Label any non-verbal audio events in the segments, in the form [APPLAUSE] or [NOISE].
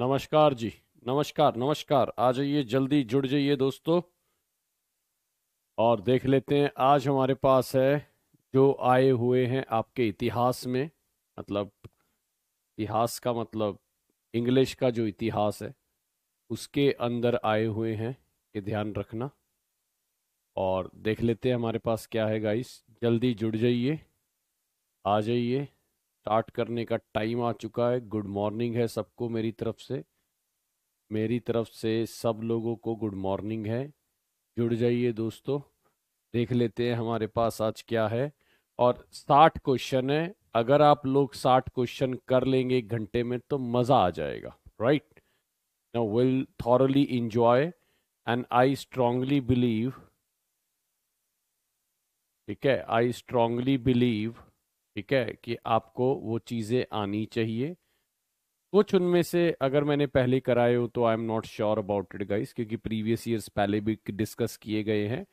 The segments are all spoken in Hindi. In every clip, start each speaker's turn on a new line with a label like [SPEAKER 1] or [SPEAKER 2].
[SPEAKER 1] नमस्कार जी नमस्कार नमस्कार आ जाइए जल्दी जुड़ जाइए दोस्तों और देख लेते हैं आज हमारे पास है जो आए हुए हैं आपके इतिहास में मतलब इतिहास का मतलब इंग्लिश का जो इतिहास है उसके अंदर आए हुए हैं ये ध्यान रखना और देख लेते हैं हमारे पास क्या है गाइस जल्दी जुड़ जाइए आ जाइए स्टार्ट करने का टाइम आ चुका है गुड मॉर्निंग है सबको मेरी तरफ से मेरी तरफ से सब लोगों को गुड मॉर्निंग है जुड़ जाइए दोस्तों देख लेते हैं हमारे पास आज क्या है और साठ क्वेश्चन है अगर आप लोग साठ क्वेश्चन कर लेंगे एक घंटे में तो मज़ा आ जाएगा right now will thoroughly enjoy and I strongly believe ठीक है आई स्ट्रांगली बिलीव ठीक है कि आपको वो चीज़ें आनी चाहिए कुछ उनमें से अगर मैंने पहले कराए हो तो I am not sure about it guys क्योंकि प्रीवियस ईयर्स पहले भी डिस्कस किए गए हैं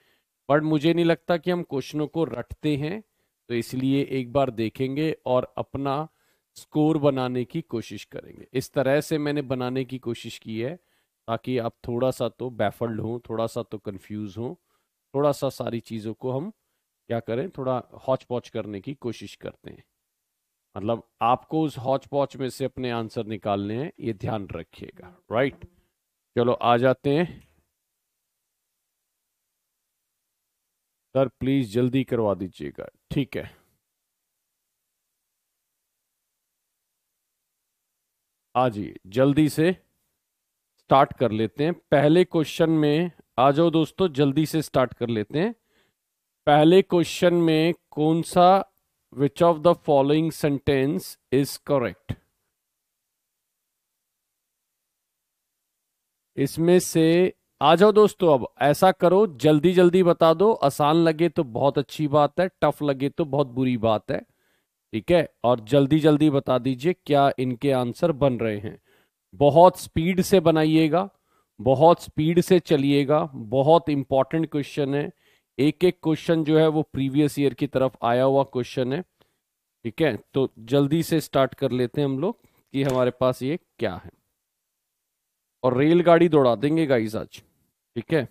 [SPEAKER 1] बट मुझे नहीं लगता कि हम क्वेश्चनों को रटते हैं तो इसलिए एक बार देखेंगे और अपना स्कोर बनाने की कोशिश करेंगे इस तरह से मैंने बनाने की कोशिश की है ताकि आप थोड़ा सा तो बैफल्ड हों थोड़ा सा तो कन्फ्यूज़ हों थोड़ा सा सारी चीज़ों को हम क्या करें थोड़ा हॉच पॉच करने की कोशिश करते हैं मतलब आपको उस हॉच पॉच में से अपने आंसर निकालने हैं ये ध्यान रखिएगा राइट चलो आ जाते हैं सर प्लीज जल्दी करवा दीजिएगा ठीक है आ हाँ जी जल्दी से स्टार्ट कर लेते हैं पहले क्वेश्चन में आ जाओ दोस्तों जल्दी से स्टार्ट कर लेते हैं पहले क्वेश्चन में कौन सा which of the following sentence is correct इसमें से आ जाओ दोस्तों अब ऐसा करो जल्दी जल्दी बता दो आसान लगे तो बहुत अच्छी बात है टफ लगे तो बहुत बुरी बात है ठीक है और जल्दी जल्दी बता दीजिए क्या इनके आंसर बन रहे हैं बहुत स्पीड से बनाइएगा बहुत स्पीड से चलिएगा बहुत इंपॉर्टेंट क्वेश्चन है एक एक क्वेश्चन जो है वो प्रीवियस ईयर की तरफ आया हुआ क्वेश्चन है ठीक है तो जल्दी से स्टार्ट कर लेते हैं हम लोग कि हमारे पास ये क्या है और रेलगाड़ी दौड़ा देंगे गाइस आज ठीक है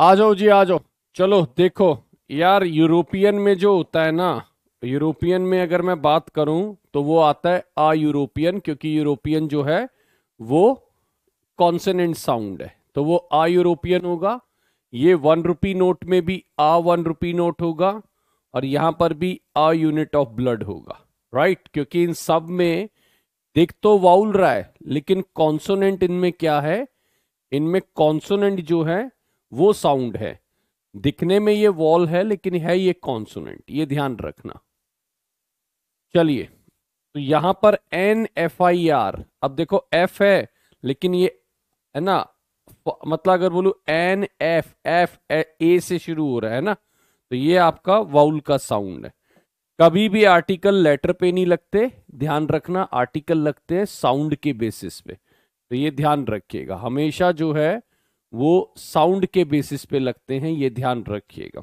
[SPEAKER 1] आ जाओ जी आ जाओ चलो देखो यार यूरोपियन में जो होता है ना यूरोपियन में अगर मैं बात करूं तो वो आता है आ यूरोपियन क्योंकि यूरोपियन जो है वो कॉन्सनेंट साउंड है तो वो आ यूरोपियन होगा ये वन रुपी नोट में भी आ वन रुपी नोट होगा और यहां पर भी आ यूनिट ऑफ ब्लड होगा राइट क्योंकि इन सब में देख तो वाउल रहा है लेकिन कॉन्सोनेंट इनमें क्या है इनमें कॉन्सोनेंट जो है वो साउंड है दिखने में ये वॉल है लेकिन है ये कॉन्सोनेंट ये ध्यान रखना चलिए तो यहां पर एन एफ आई आर अब देखो एफ है लेकिन ये है ना मतलब अगर बोलू एन एफ एफ ए से शुरू हो रहा है ना तो ये आपका वाउल का साउंड है कभी भी आर्टिकल लेटर पे नहीं लगते ध्यान रखना आर्टिकल लगते हैं साउंड के बेसिस पे तो ये ध्यान रखिएगा हमेशा जो है वो साउंड के बेसिस पे लगते हैं ये ध्यान रखिएगा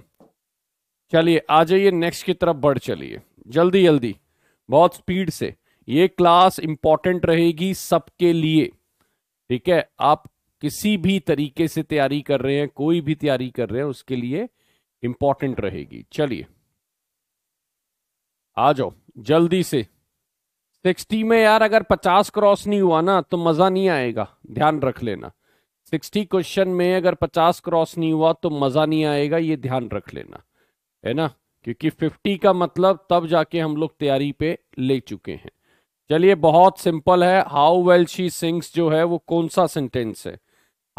[SPEAKER 1] चलिए आ जाइए नेक्स्ट की तरफ बढ़ चलिए जल्दी जल्दी बहुत स्पीड से ये क्लास इंपॉर्टेंट रहेगी सबके लिए ठीक है आप किसी भी तरीके से तैयारी कर रहे हैं कोई भी तैयारी कर रहे हैं उसके लिए इंपॉर्टेंट रहेगी चलिए आ जाओ जल्दी से सिक्सटी में यार अगर पचास क्रॉस नहीं हुआ ना तो मजा नहीं आएगा ध्यान रख लेना सिक्सटी क्वेश्चन में अगर पचास क्रॉस नहीं हुआ तो मजा नहीं आएगा ये ध्यान रख लेना है ना क्योंकि 50 का मतलब तब जाके हम लोग तैयारी पे ले चुके हैं चलिए बहुत सिंपल है हाउ वेल शी सिंग्स जो है वो कौन सा सेंटेंस है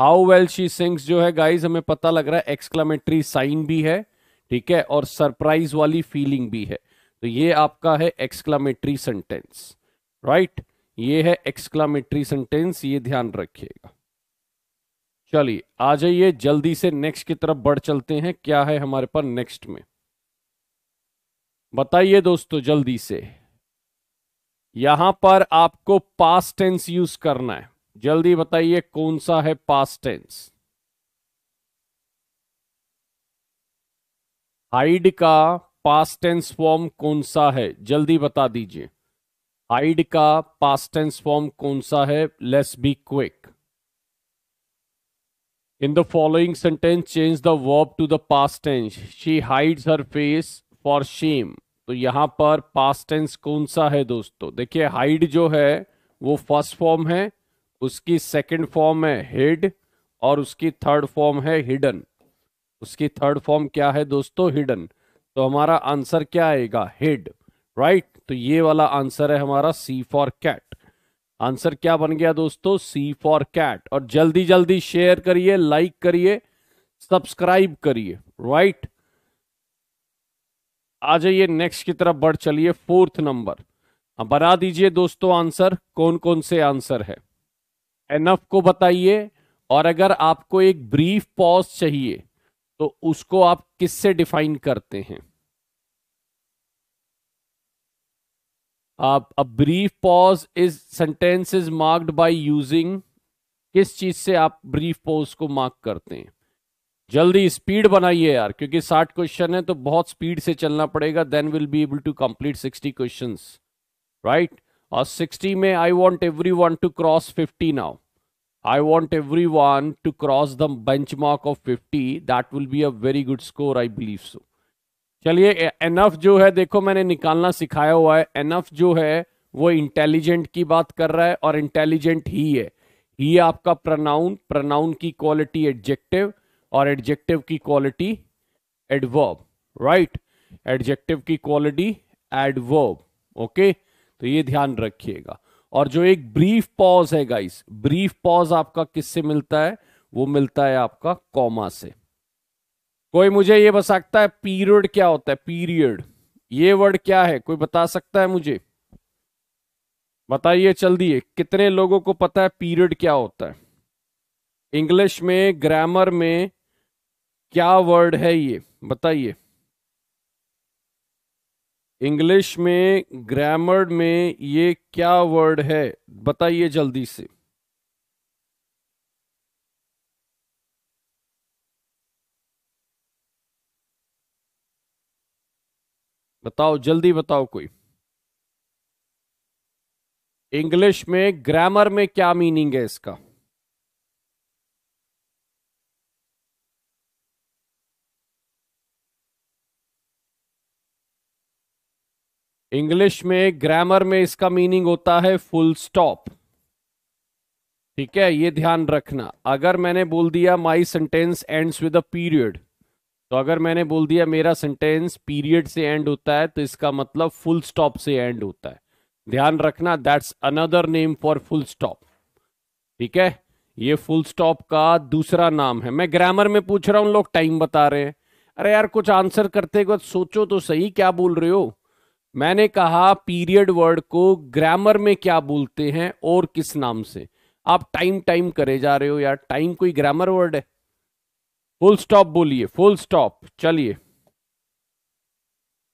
[SPEAKER 1] हाउ वेल शी सिंग्स जो है गाइज हमें पता लग रहा है एक्सक्लामेटरी साइन भी है ठीक है और सरप्राइज वाली फीलिंग भी है तो ये आपका है एक्सक्लामेटरी सेंटेंस राइट ये है एक्सक्लामेटरी सेंटेंस ये ध्यान रखिएगा चलिए आ जाइए जल्दी से नेक्स्ट की तरफ बढ़ चलते हैं क्या है हमारे पास नेक्स्ट में बताइए दोस्तों जल्दी से यहां पर आपको पास्ट टेंस यूज करना है जल्दी बताइए कौन सा है पास्ट टेंस हाइड का पास्ट टेंस फॉर्म कौन सा है जल्दी बता दीजिए हाइड का पास्ट टेंस फॉर्म कौन सा है let's be quick in the following sentence change the verb to the past tense she hides her face for shame तो यहां पर पास्ट टेंस कौन सा है दोस्तों देखिए हाइड जो है वो फर्स्ट फॉर्म है उसकी सेकंड फॉर्म है हिड और उसकी थर्ड फॉर्म है हिडन उसकी थर्ड फॉर्म क्या है दोस्तों हिडन तो हमारा आंसर क्या आएगा हिड राइट तो ये वाला आंसर है हमारा सी फॉर कैट आंसर क्या बन गया दोस्तों सी फॉर कैट और जल्दी जल्दी शेयर करिए लाइक करिए सब्सक्राइब करिए राइट आ जाइए नेक्स्ट की तरफ बढ़ चलिए फोर्थ नंबर अब बना दीजिए दोस्तों आंसर कौन कौन से आंसर है एनफ को बताइए और अगर आपको एक ब्रीफ पॉज चाहिए तो उसको आप किससे डिफाइन करते हैं आप a brief pause is sentence is marked by using किस चीज से आप ब्रीफ पॉज को मार्क करते हैं जल्दी स्पीड बनाइए यार क्योंकि साठ क्वेश्चन है तो बहुत स्पीड से चलना पड़ेगा then will be able to complete sixty question right और सिक्सटी में I want everyone to cross fifty now I want everyone to cross the benchmark of 50. That will be a very good score, I believe so. चलिए एनफ जो है देखो मैंने निकालना सिखाया हुआ है एनफ जो है वो इंटेलिजेंट की बात कर रहा है और इंटेलिजेंट ही है ही आपका प्रनाउन प्रनाउन की क्वालिटी एडजेक्टिव और एडजेक्टिव की क्वालिटी एडवर्ब राइट एडजेक्टिव की क्वालिटी एडवर्ब ओके तो ये ध्यान रखिएगा और जो एक ब्रीफ पॉज है गाइस ब्रीफ पॉज आपका किससे मिलता है वो मिलता है आपका कॉमा से कोई मुझे ये बता सकता है पीरियड क्या होता है पीरियड ये वर्ड क्या है कोई बता सकता है मुझे बताइए चल दिए कितने लोगों को पता है पीरियड क्या होता है इंग्लिश में ग्रामर में क्या वर्ड है ये बताइए इंग्लिश में ग्रामर में ये क्या वर्ड है बताइए जल्दी से बताओ जल्दी बताओ कोई इंग्लिश में ग्रामर में क्या मीनिंग है इसका इंग्लिश में ग्रामर में इसका मीनिंग होता है फुल स्टॉप ठीक है ये ध्यान रखना अगर मैंने बोल दिया my sentence ends with a period तो अगर मैंने बोल दिया मेरा सेंटेंस पीरियड से एंड होता है तो इसका मतलब फुल स्टॉप से एंड होता है ध्यान रखना that's another name for full stop ठीक है ये फुल स्टॉप का दूसरा नाम है मैं ग्रामर में पूछ रहा हूं लोग टाइम बता रहे हैं अरे यार कुछ आंसर करते सोचो तो सही क्या बोल रहे हो मैंने कहा पीरियड वर्ड को ग्रामर में क्या बोलते हैं और किस नाम से आप टाइम टाइम करे जा रहे हो यार टाइम कोई ग्रामर वर्ड है फुल स्टॉप बोलिए फुल स्टॉप चलिए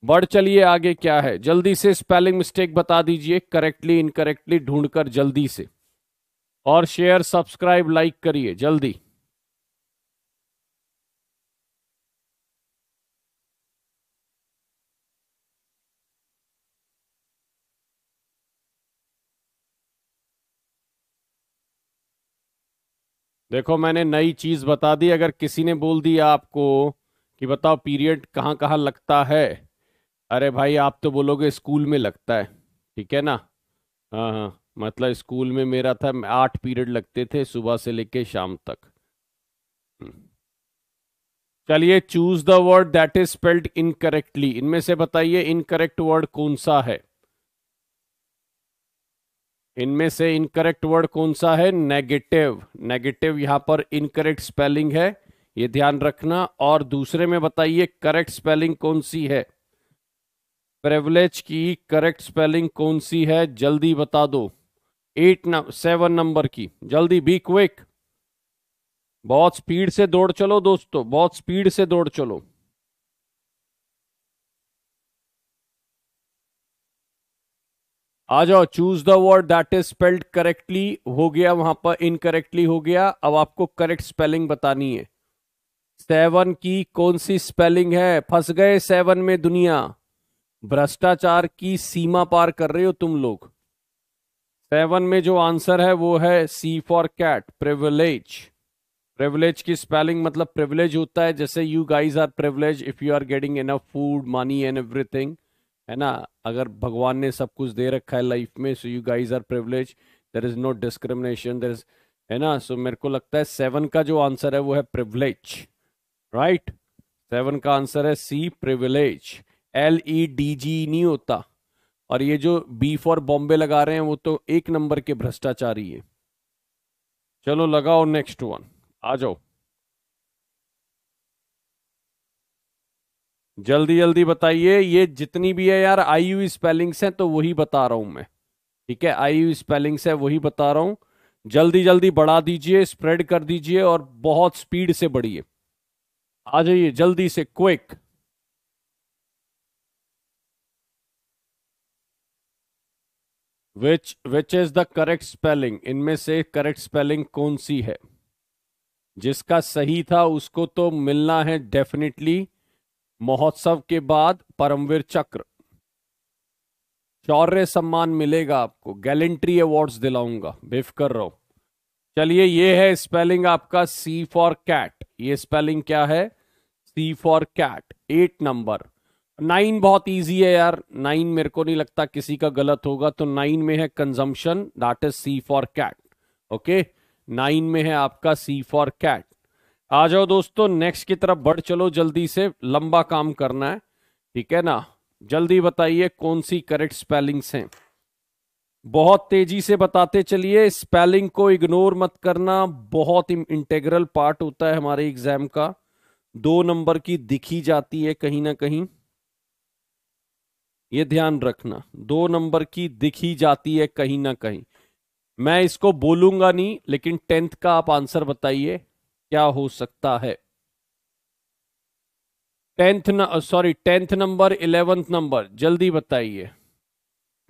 [SPEAKER 1] बढ़ चलिए आगे क्या है जल्दी से स्पेलिंग मिस्टेक बता दीजिए करेक्टली इनकरेक्टली ढूंढकर जल्दी से और शेयर सब्सक्राइब लाइक करिए जल्दी देखो मैंने नई चीज बता दी अगर किसी ने बोल दिया आपको कि बताओ पीरियड कहाँ कहाँ लगता है अरे भाई आप तो बोलोगे स्कूल में लगता है ठीक है ना हाँ हाँ मतलब स्कूल में मेरा था आठ पीरियड लगते थे सुबह से लेके शाम तक हम्म। चलिए choose the word that is spelled incorrectly इनमें से बताइए इनकरेक्ट वर्ड कौन सा है इनमें से इनकरेक्ट वर्ड कौन सा है नेगेटिव नेगेटिव यहां पर इनकरेक्ट स्पेलिंग है ये ध्यान रखना और दूसरे में बताइए करेक्ट स्पेलिंग कौन सी है प्रेवलेज की करेक्ट स्पेलिंग कौन सी है जल्दी बता दो एट न, सेवन नंबर की जल्दी बी क्विक बहुत स्पीड से दौड़ चलो दोस्तों बहुत स्पीड से दौड़ चलो आ जाओ choose the word that is spelled correctly हो गया वहां पर इनकरेक्टली हो गया अब आपको करेक्ट स्पेलिंग बतानी है सेवन की कौन सी स्पेलिंग है फंस गए सेवन में दुनिया भ्रष्टाचार की सीमा पार कर रहे हो तुम लोग सेवन में जो आंसर है वो है C for cat privilege privilege की स्पेलिंग मतलब प्रिविलेज होता है जैसे you guys are privilege if you are getting an food money and everything है ना अगर भगवान ने सब कुछ दे रखा है लाइफ में so you guys are privilege there is no discrimination there is है ना सो so, मेरे को लगता है सेवन का जो आंसर है वो है प्रिवलेज राइट सेवन का आंसर है C privilege L E D G नहीं होता और ये जो बी फॉर बॉम्बे लगा रहे हैं वो तो एक नंबर के भ्रष्टाचारी है चलो लगाओ नेक्स्ट वन आ जाओ जल्दी जल्दी बताइए ये जितनी भी है यार आई यू स्पेलिंग्स हैं तो वही बता रहा हूं मैं ठीक है आई यू स्पेलिंग्स है वही बता रहा हूं जल्दी जल्दी बढ़ा दीजिए स्प्रेड कर दीजिए और बहुत स्पीड से बढ़िए आ जाइए जल्दी से quick which which is the correct spelling इनमें से करेक्ट स्पेलिंग कौन सी है जिसका सही था उसको तो मिलना है डेफिनेटली महोत्सव के बाद परमवीर चक्र शौर्य सम्मान मिलेगा आपको गैलेंट्री अवार्ड्स दिलाऊंगा बेफ कर रहा हूं चलिए ये है स्पेलिंग आपका सी फॉर कैट ये स्पेलिंग क्या है C for cat at number nine बहुत इजी है यार नाइन मेरे को नहीं लगता किसी का गलत होगा तो नाइन में है consumption that is C for cat okay nine में है आपका सी फॉर कैट आ जाओ दोस्तों नेक्स्ट की तरफ बढ़ चलो जल्दी से लंबा काम करना है ठीक है ना जल्दी बताइए कौन सी करेक्ट स्पेलिंग्स हैं बहुत तेजी से बताते चलिए स्पेलिंग को इग्नोर मत करना बहुत इंटेग्रल पार्ट होता है हमारे एग्जाम का दो नंबर की दिखी जाती है कहीं ना कहीं ये ध्यान रखना दो नंबर की दिखी जाती है कहीं ना कहीं मैं इसको बोलूंगा नहीं लेकिन टेंथ का आप आंसर बताइए क्या हो सकता है tenth sorry tenth number eleventh number जल्दी बताइए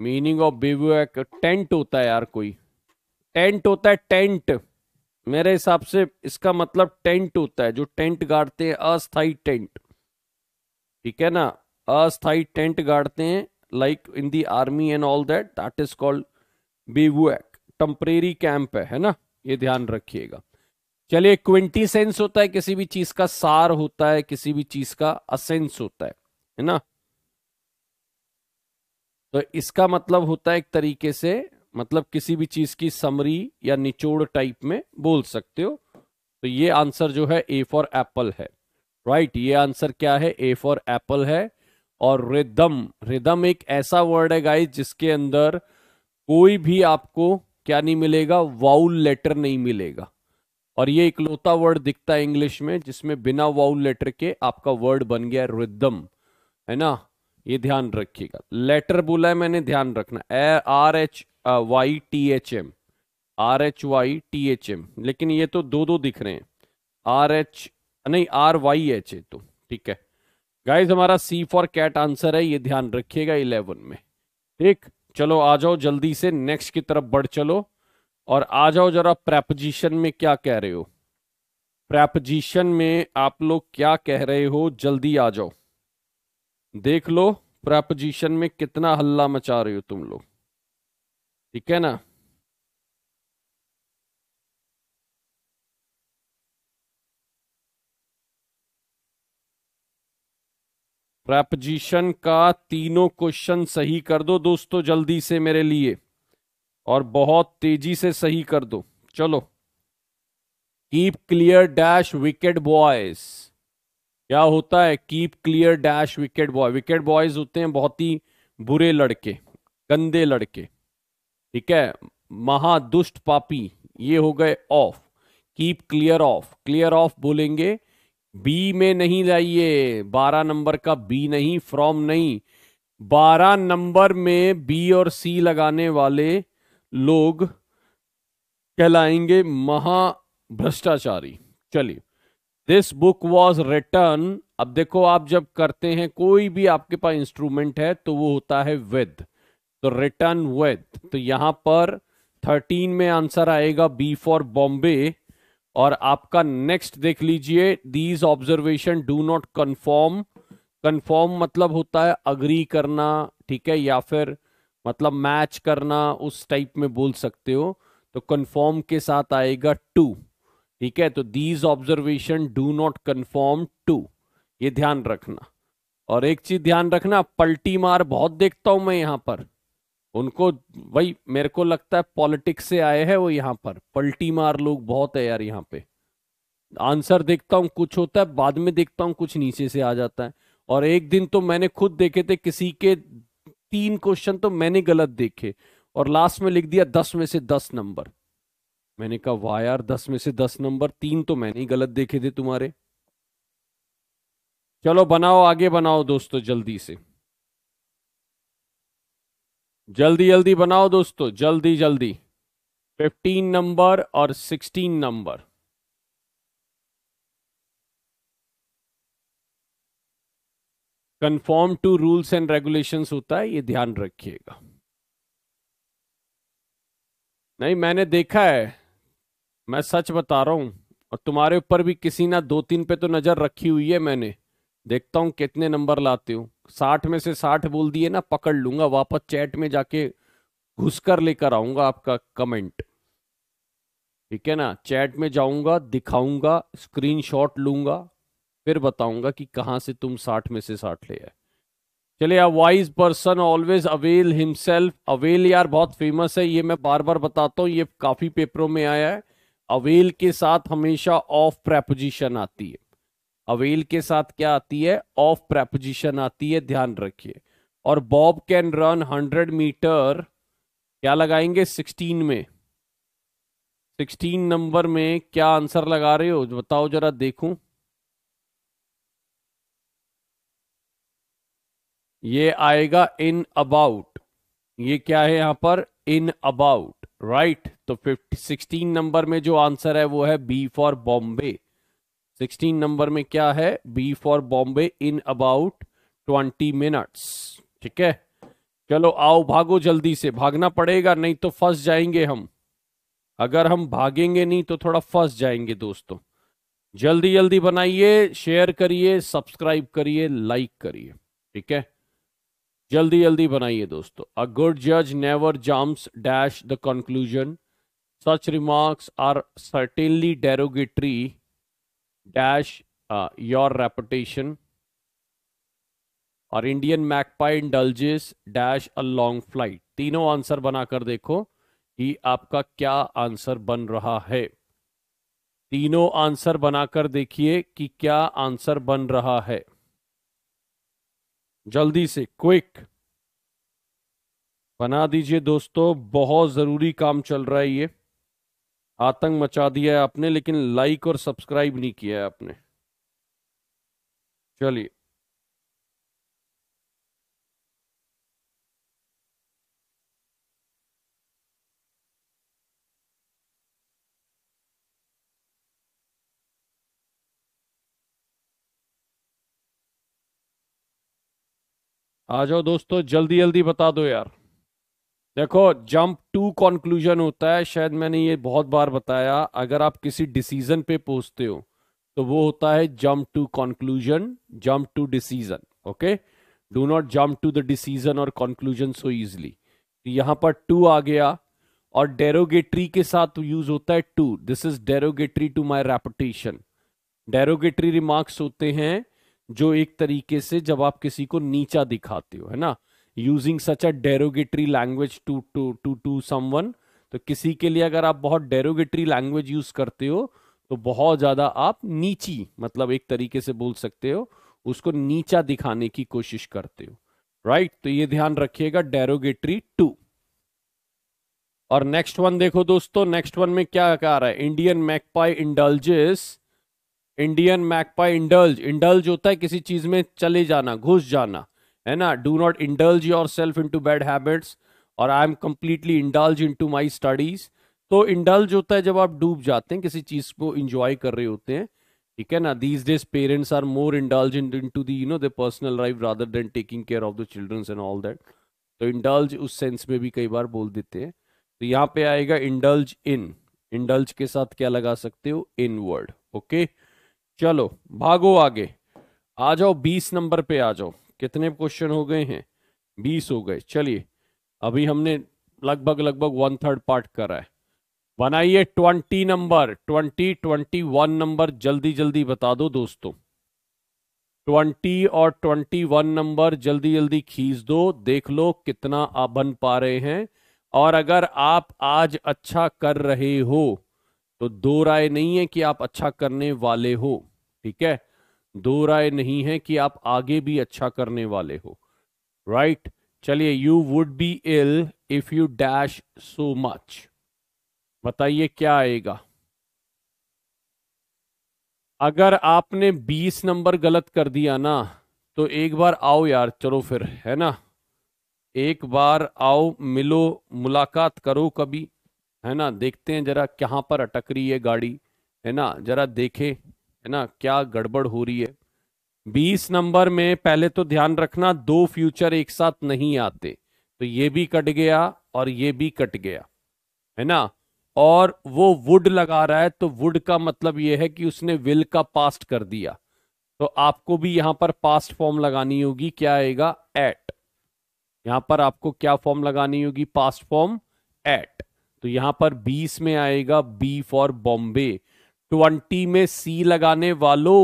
[SPEAKER 1] मीनिंग ऑफ बिवेक टेंट होता है यार कोई टेंट होता है टेंट मेरे हिसाब से इसका मतलब टेंट होता है जो टेंट गाड़ते हैं अस्थाई टेंट ठीक है ना अस्थाई टेंट गाड़ते हैं like in the army and all that that is called bivouac temporary camp है ना ये ध्यान रखिएगा चलिए क्विंटी सेंस होता है किसी भी चीज का सार होता है किसी भी चीज का असेंस होता है है ना तो इसका मतलब होता है एक तरीके से मतलब किसी भी चीज की समरी या निचोड़ टाइप में बोल सकते हो तो ये आंसर जो है ए फॉर एप्पल है राइट ये आंसर क्या है ए फॉर एप्पल है और रिदम रिदम एक ऐसा वर्ड है गाइस जिसके अंदर कोई भी आपको क्या नहीं मिलेगा वाउल लेटर नहीं मिलेगा और ये इकलौता वर्ड दिखता है इंग्लिश में जिसमें बिना वाउल लेटर के आपका वर्ड बन गया रिदम है ना ये ध्यान रखिएगा लेटर बोला है मैंने ध्यान रखना A R H Y T H M R H Y T H M लेकिन ये तो दो दो दिख रहे हैं आर एच नहीं आर वाई एच ए तो ठीक है गाइज हमारा सी फॉर कैट आंसर है ये ध्यान रखिएगा इलेवन में ठीक चलो आ जाओ जल्दी से नेक्स्ट की तरफ बढ़ चलो और आ जाओ जरा प्रेपोजिशन में क्या कह रहे हो प्रेपोजिशन में आप लोग क्या कह रहे हो जल्दी आ जाओ देख लो प्रेपोजिशन में कितना हल्ला मचा रहे हो तुम लोग ठीक है ना प्रेपोजिशन का तीनों क्वेश्चन सही कर दो दोस्तों जल्दी से मेरे लिए और बहुत तेजी से सही कर दो चलो keep clear dash wicket boys क्या होता है keep clear dash wicket boy wicket boys होते हैं बहुत ही बुरे लड़के गंदे लड़के ठीक है महादुष्ट पापी ये हो गए of keep clear of clear of बोलेंगे बी में नहीं जाइए बारह नंबर का बी नहीं फ्रॉम नहीं बारह नंबर में बी और सी लगाने वाले लोग कहलाएंगे महाभ्रष्टाचारी चलिए दिस बुक वॉज रिटर्न अब देखो आप जब करते हैं कोई भी आपके पास इंस्ट्रूमेंट है तो वो होता है विद तो रिटर्न विद तो यहां पर थर्टीन में आंसर आएगा बी फॉर बॉम्बे और आपका नेक्स्ट देख लीजिए these observation do not conform conform मतलब होता है अग्री करना ठीक है या फिर मतलब मैच करना उस टाइप में बोल सकते हो तो कन्फर्म के साथ आएगा टू ठीक है तो these observation do not conform to ये ध्यान रखना और एक चीज ध्यान रखना पलटी मार बहुत देखता हूं मैं यहां पर उनको भाई मेरे को लगता है पॉलिटिक्स से आए हैं वो यहाँ पर पलटी मार लोग बहुत है यार यहाँ पे आंसर देखता हूँ कुछ होता है बाद में देखता हूँ कुछ नीचे से आ जाता है और एक दिन तो मैंने खुद देखे थे किसी के तीन क्वेश्चन तो मैंने गलत देखे और लास्ट में लिख दिया दस में से दस नंबर मैंने कहा वाह यार दस में से दस नंबर तीन तो मैंने ही गलत देखे थे तुम्हारे चलो बनाओ आगे बनाओ दोस्तों जल्दी से जल्दी जल्दी बनाओ दोस्तों जल्दी जल्दी फिफ्टीन नंबर और sixteen number conform to rules and regulation होता है ये ध्यान रखिएगा नहीं मैंने देखा है मैं सच बता रहा हूं और तुम्हारे ऊपर भी किसी ना दो तीन पे तो नज़र रखी हुई है मैंने देखता हूं कितने नंबर लाते हो साठ में से साठ बोल दिए ना पकड़ लूंगा वापस चैट में जाके घुसकर लेकर आऊंगा आपका कमेंट ठीक है ना चैट में जाऊंगा दिखाऊंगा स्क्रीनशॉट लूंगा फिर बताऊंगा कि कहां से तुम साठ में से साठ ले आए चलिए a wise person always avail himself avail यार बहुत फेमस है ये मैं बार बार बताता हूँ ये काफी पेपरों में आया है अवेल के साथ हमेशा ऑफ प्रेपोजिशन आती है अवेल के साथ क्या आती है ऑफ प्रेपोजिशन आती है ध्यान रखिए और Bob can run hundred metre क्या लगाएंगे सिक्सटीन में सिक्सटीन नंबर में क्या आंसर लगा रहे हो बताओ जरा देखूं ये आएगा इन अबाउट ये क्या है यहां पर इन अबाउट राइट तो फिफ्टी सिक्सटीन नंबर में जो आंसर है वो है B for Bombay sixteen number में क्या है B for Bombay in about twenty minutes ठीक है चलो आओ भागो जल्दी से भागना पड़ेगा नहीं तो फंस जाएंगे हम अगर हम भागेंगे नहीं तो थोड़ा फंस जाएंगे दोस्तों जल्दी जल्दी बनाइए शेयर करिए सब्सक्राइब करिए लाइक करिए ठीक है जल्दी जल्दी बनाइए दोस्तों अ गुड जज never jumps dash the conclusion such remarks are certainly derogatory dash your reputation और Indian magpie indulges dash a long flight तीनों आंसर बनाकर देखो कि आपका क्या आंसर बन रहा है तीनों आंसर बनाकर देखिए कि क्या आंसर बन रहा है जल्दी से क्विक बना दीजिए दोस्तों बहुत ज़रूरी काम चल रहा है ये आतंक मचा दिया है आपने लेकिन लाइक और सब्सक्राइब नहीं किया है आपने चलिए आ जाओ दोस्तों जल्दी जल्दी बता दो यार देखो जंप टू कॉन्क्लूजन होता है शायद मैंने ये बहुत बार बताया अगर आप किसी डिसीजन पे पहुंचते हो तो वो होता है jump to conclusion jump to decision okay do not jump to the decision और कॉन्क्लूजन सो इजली यहां पर टू आ गया और डेरोगेटरी के साथ यूज होता है to this is derogatory to my reputation derogatory remarks होते हैं जो एक तरीके से जब आप किसी को नीचा दिखाते हो है ना using such a derogatory language to to to to someone तो किसी के लिए अगर आप बहुत डेरोगेटरी लैंग्वेज यूज करते हो तो बहुत ज्यादा आप नीची मतलब एक तरीके से बोल सकते हो उसको नीचा दिखाने की कोशिश करते हो राइट right? तो ये ध्यान रखिएगा डेरोगेटरी टू और नेक्स्ट वन देखो दोस्तों नेक्स्ट वन में क्या कह रहा है Indian magpie indulges Indian magpie indulge indulge होता है किसी चीज में चले जाना घुस जाना है ना do not indulge yourself into bad habits और I am completely indulge into my studies तो इंडल्ज होता है जब आप डूब जाते हैं किसी चीज को इंजॉय कर रहे होते हैं ठीक है ना these days parents are more indulge into the you know the personal life rather than taking care of the childrens and all that तो इंडल्ज उस सेंस में भी कई बार बोल देते हैं तो यहाँ पे आएगा इंडल्ज इन इंडल्ज के साथ क्या लगा सकते हो इन वर्ड ओके okay? चलो भागो आगे आ जाओ बीस नंबर पे आ जाओ कितने क्वेश्चन हो गए हैं बीस हो गए चलिए अभी हमने लगभग लगभग वन थर्ड पार्ट करा है बनाइए twenty number twenty twenty one number जल्दी जल्दी बता दो दोस्तों ट्वेंटी और ट्वेंटी वन नंबर जल्दी जल्दी खींच दो देख लो कितना आप बन पा रहे हैं और अगर आप आज अच्छा कर रहे हो तो दो राय नहीं है कि आप अच्छा करने वाले हो ठीक है दो राय नहीं है कि आप आगे भी अच्छा करने वाले हो राइट चलिए you would be ill if you dash so much बताइए क्या आएगा अगर आपने 20 नंबर गलत कर दिया ना तो एक बार आओ यार चलो फिर है ना एक बार आओ मिलो मुलाकात करो कभी है ना देखते हैं जरा कहाँ पर अटक रही है गाड़ी है ना जरा देखे है ना क्या गड़बड़ हो रही है बीस नंबर में पहले तो ध्यान रखना दो फ्यूचर एक साथ नहीं आते तो ये भी कट गया और ये भी कट गया है ना और वो वुड लगा रहा है तो वुड का मतलब ये है कि उसने विल का पास्ट कर दिया तो आपको भी यहां पर पास्ट फॉर्म लगानी होगी क्या आएगा एट यहां पर आपको क्या फॉर्म लगानी होगी पास्ट फॉर्म एट तो यहां पर बीस में आएगा बी फॉर बॉम्बे ट्वेंटी में सी लगाने वालों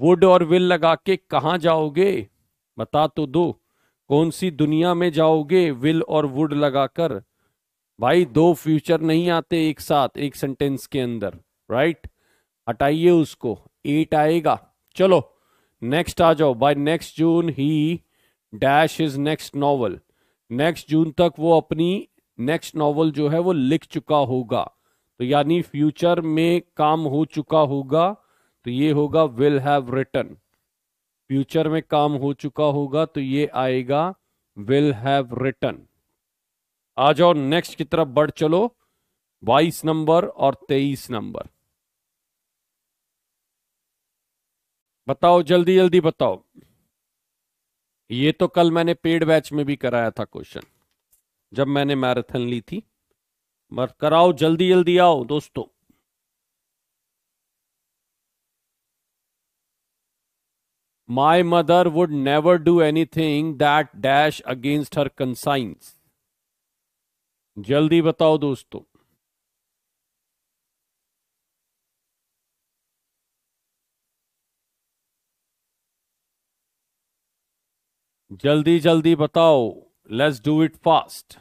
[SPEAKER 1] वुड और विल लगा के कहा जाओगे बता तो दो कौन सी दुनिया में जाओगे विल और वुड लगाकर भाई दो फ्यूचर नहीं आते एक साथ एक सेंटेंस के अंदर राइट हटाइए उसको एट आएगा चलो नेक्स्ट आ जाओ by next June he dash his next novel next June तक वो अपनी नेक्स्ट नॉवल जो है वो लिख चुका होगा तो यानी फ्यूचर में काम हो चुका होगा तो ये होगा विल हैव रिटर्न फ्यूचर में काम हो चुका होगा तो ये आएगा विल हैव रिटर्न आ जाओ नेक्स्ट की तरफ बढ़ चलो बाईस नंबर और तेईस नंबर बताओ जल्दी जल्दी बताओ ये तो कल मैंने पेड बैच में भी कराया था क्वेश्चन जब मैंने मैराथन ली थी मत कराओ जल्दी जल्दी आओ दोस्तों my mother would never do anything that dash against her conscience जल्दी बताओ दोस्तों जल्दी जल्दी बताओ लेट्स डू इट फास्ट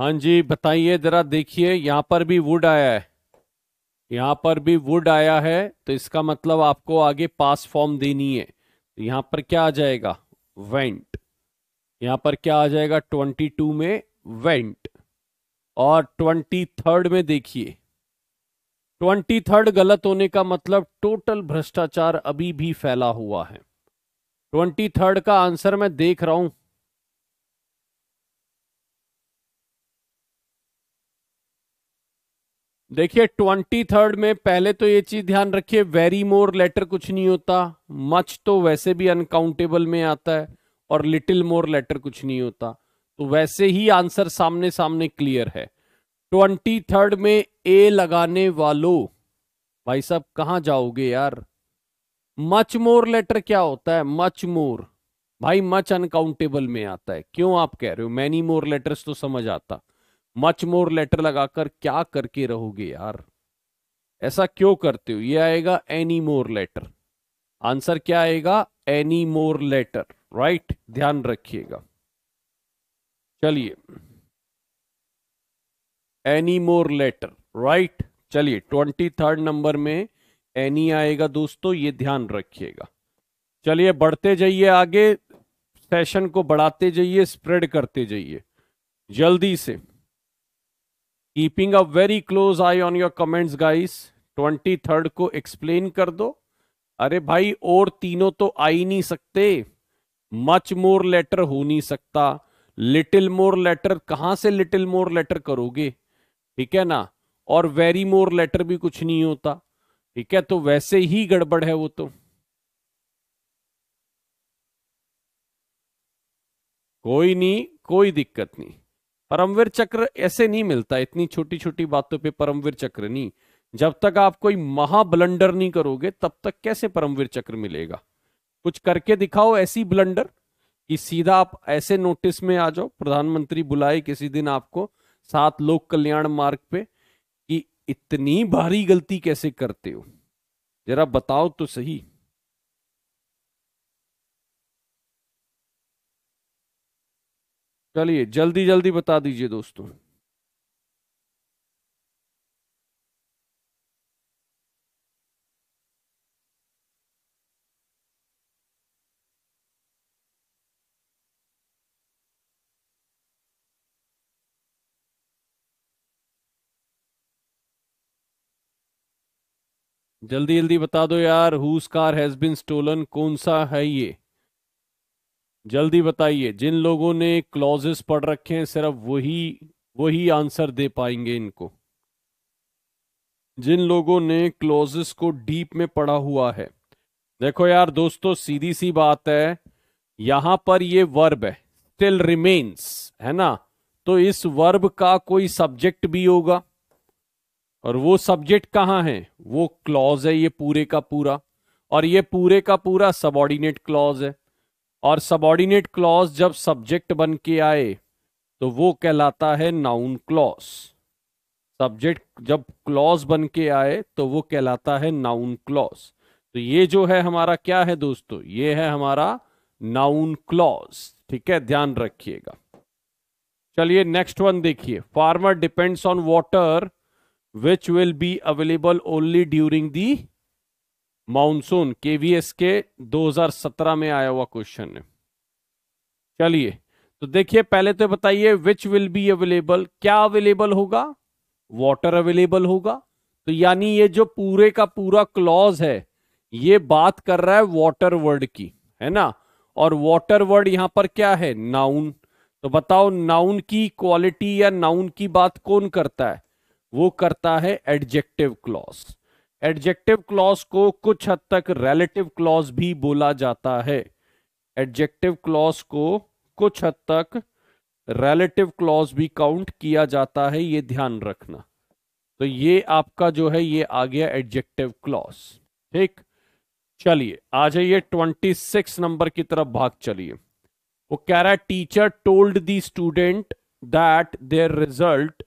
[SPEAKER 1] हाँ जी बताइए ज़रा देखिए यहाँ पर भी वुड आया है यहाँ पर भी वुड आया है तो इसका मतलब आपको आगे पास फॉर्म देनी है तो यहाँ पर क्या आ जाएगा वेंट यहाँ पर क्या आ जाएगा ट्वेंटी टू में वेंट और ट्वेंटी थर्ड में देखिए ट्वेंटी थर्ड गलत होने का मतलब टोटल भ्रष्टाचार अभी भी फैला हुआ है ट्वेंटी थर्ड का आंसर मैं देख रहा हूं देखिए ट्वेंटी थर्ड में पहले तो ये चीज ध्यान रखिए वेरी मोर लेटर कुछ नहीं होता मच तो वैसे भी अनकाउंटेबल में आता है और लिटिल मोर लेटर कुछ नहीं होता तो वैसे ही आंसर सामने सामने क्लियर है ट्वेंटी थर्ड में ए लगाने वालों भाई साहब कहा जाओगे यार मच मोर लेटर क्या होता है मच मोर भाई मच अनकाउंटेबल में आता है क्यों आप कह रहे हो मैनी मोर लेटर्स तो समझ आता मच मोर लेटर लगाकर क्या करके रहोगे यार ऐसा क्यों करते हो ये आएगा एनी मोर लेटर आंसर क्या आएगा एनी मोर लेटर राइट ध्यान रखिएगा चलिए एनी मोर लेटर राइट चलिए ट्वेंटी थर्ड नंबर में एनी आएगा दोस्तों ये ध्यान रखिएगा चलिए बढ़ते जाइए आगे सेशन को बढ़ाते जाइए स्प्रेड करते जाइए जल्दी से keeping a very close eye on your comments guys twenty third को एक्सप्लेन कर दो अरे भाई और तीनों तो आ ही नहीं सकते मच मोर लेटर हो नहीं सकता लिटिल मोर लेटर कहां से लिटिल मोर लेटर करोगे ठीक है ना और वेरी मोर लेटर भी कुछ नहीं होता ठीक है तो वैसे ही गड़बड़ है वो तो कोई नहीं कोई दिक्कत नहीं परमवीर चक्र ऐसे नहीं मिलता इतनी छोटी छोटी बातों पे परमवीर चक्र नहीं जब तक आप कोई महाब्लंडर नहीं करोगे तब तक कैसे परमवीर चक्र मिलेगा कुछ करके दिखाओ ऐसी ब्लंडर कि सीधा आप ऐसे नोटिस में आ जाओ प्रधानमंत्री बुलाए किसी दिन आपको सात लोक कल्याण मार्ग पे कि इतनी भारी गलती कैसे करते हो जरा बताओ तो सही चलिए जल्दी जल्दी बता दीजिए दोस्तों जल्दी जल्दी बता दो यार whose car has been stolen कौन सा है ये जल्दी बताइए जिन लोगों ने क्लॉजेस पढ़ रखे हैं सिर्फ वही वही आंसर दे पाएंगे इनको जिन लोगों ने क्लॉजेस को डीप में पढ़ा हुआ है देखो यार दोस्तों सीधी सी बात है यहां पर ये वर्ब है स्टिल रिमेन्स है ना तो इस वर्ब का कोई सब्जेक्ट भी होगा और वो सब्जेक्ट कहाँ है वो क्लॉज है ये पूरे का पूरा और ये पूरे का पूरा सबॉर्डिनेट क्लॉज है और सबॉर्डिनेट क्लॉज जब सब्जेक्ट बन के आए तो वो कहलाता है नाउन क्लॉज सब्जेक्ट जब क्लॉज बन के आए तो वो कहलाता है नाउन क्लॉज तो ये जो है हमारा क्या है दोस्तों ये है हमारा नाउन क्लॉज ठीक है ध्यान रखिएगा चलिए नेक्स्ट वन देखिए farmer depends on water which will be available only during the monsoon KVS के 2017 में आया हुआ क्वेश्चन है चलिए तो देखिए पहले तो बताइए विच विल बी अवेलेबल क्या अवेलेबल होगा वाटर अवेलेबल होगा तो यानी ये जो पूरे का पूरा क्लॉज है ये बात कर रहा है वाटर वर्ड की है ना और वाटर वर्ड यहां पर क्या है नाउन तो बताओ नाउन की क्वालिटी या नाउन की बात कौन करता है वो करता है एडजेक्टिव क्लॉज एडजेक्टिव क्लॉज को कुछ हद तक रिलेटिव क्लॉज भी बोला जाता है एडजेक्टिव क्लॉज को कुछ हद तक रिलेटिव क्लॉज भी काउंट किया जाता है ये ध्यान रखना तो ये आपका जो है ये आ गया एडजेक्टिव क्लॉज ठीक चलिए आ जाइए 26 नंबर की तरफ भाग चलिए वो कह रहा है teacher told the student that their result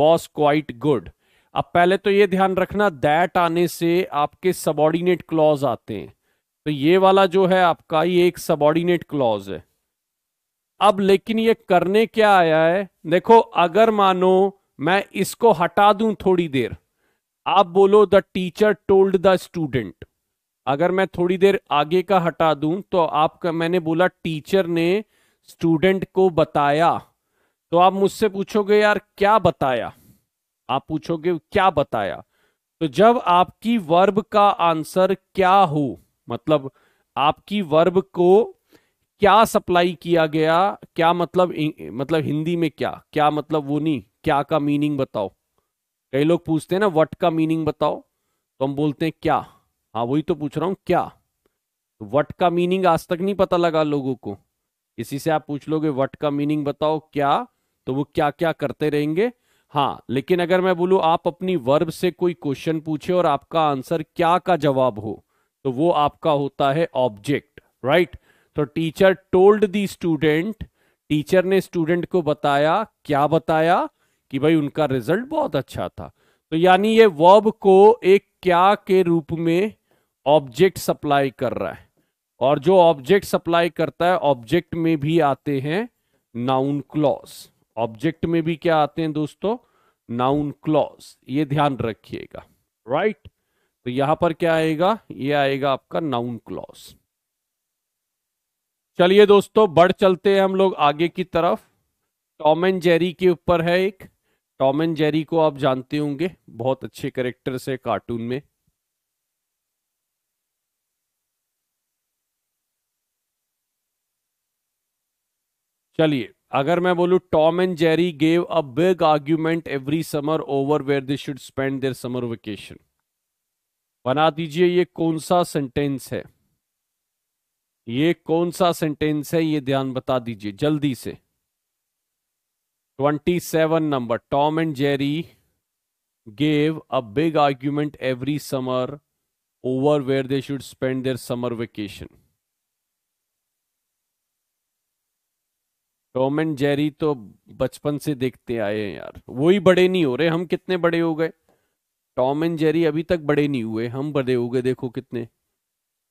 [SPEAKER 1] was quite good अब पहले तो ये ध्यान रखना दैट आने से आपके सबॉर्डिनेट क्लॉज आते हैं तो ये वाला जो है आपका ये एक सबॉर्डिनेट क्लॉज है अब लेकिन ये करने क्या आया है देखो अगर मानो मैं इसको हटा दूं थोड़ी देर आप बोलो the teacher told the student अगर मैं थोड़ी देर आगे का हटा दूं तो आपका मैंने बोला टीचर ने स्टूडेंट को बताया तो आप मुझसे पूछोगे यार क्या बताया आप पूछोगे क्या बताया तो जब आपकी वर्ब का आंसर क्या हो मतलब आपकी वर्ब को क्या सप्लाई किया गया क्या मतलब मतलब हिंदी में क्या क्या मतलब वो नहीं क्या का मीनिंग बताओ कई लोग पूछते हैं ना वट का मीनिंग बताओ तो हम बोलते हैं क्या हाँ वही तो पूछ रहा हूं क्या वट तो का मीनिंग आज तक नहीं पता लगा लोगों को इसी से आप पूछ लोगे वट का मीनिंग बताओ क्या तो वो क्या क्या करते रहेंगे हाँ लेकिन अगर मैं बोलूँ आप अपनी वर्ब से कोई क्वेश्चन पूछे और आपका आंसर क्या का जवाब हो तो वो आपका होता है ऑब्जेक्ट राइट तो teacher told the student teacher ने स्टूडेंट को बताया क्या बताया कि भाई उनका रिजल्ट बहुत अच्छा था तो यानी ये वर्ब को एक क्या के रूप में ऑब्जेक्ट सप्लाई कर रहा है और जो ऑब्जेक्ट सप्लाई करता है ऑब्जेक्ट में भी आते हैं नाउन क्लॉज ऑब्जेक्ट में भी क्या आते हैं दोस्तों नाउन क्लॉज ये ध्यान रखिएगा राइट तो यहां पर क्या आएगा ये आएगा आपका नाउन क्लॉज चलिए दोस्तों बढ़ चलते हैं हम लोग आगे की तरफ टॉम एंड जेरी के ऊपर है एक टॉम एंड जेरी को आप जानते होंगे बहुत अच्छे करेक्टर से कार्टून में चलिए अगर मैं बोलूँ Tom and Jerry gave a big argument every summer over where they should spend their summer vacation बना दीजिए ये कौन सा सेंटेंस है ये कौन सा सेंटेंस है ये ध्यान बता दीजिए जल्दी से twenty seven number Tom and Jerry gave a big argument every summer over where they should spend their summer vacation Tom and Jerry तो बचपन से देखते आए हैं यार वो ही बड़े नहीं हो रहे हम कितने बड़े हो गए टॉम एंड जेरी अभी तक बड़े नहीं हुए हम बड़े हो गए देखो कितने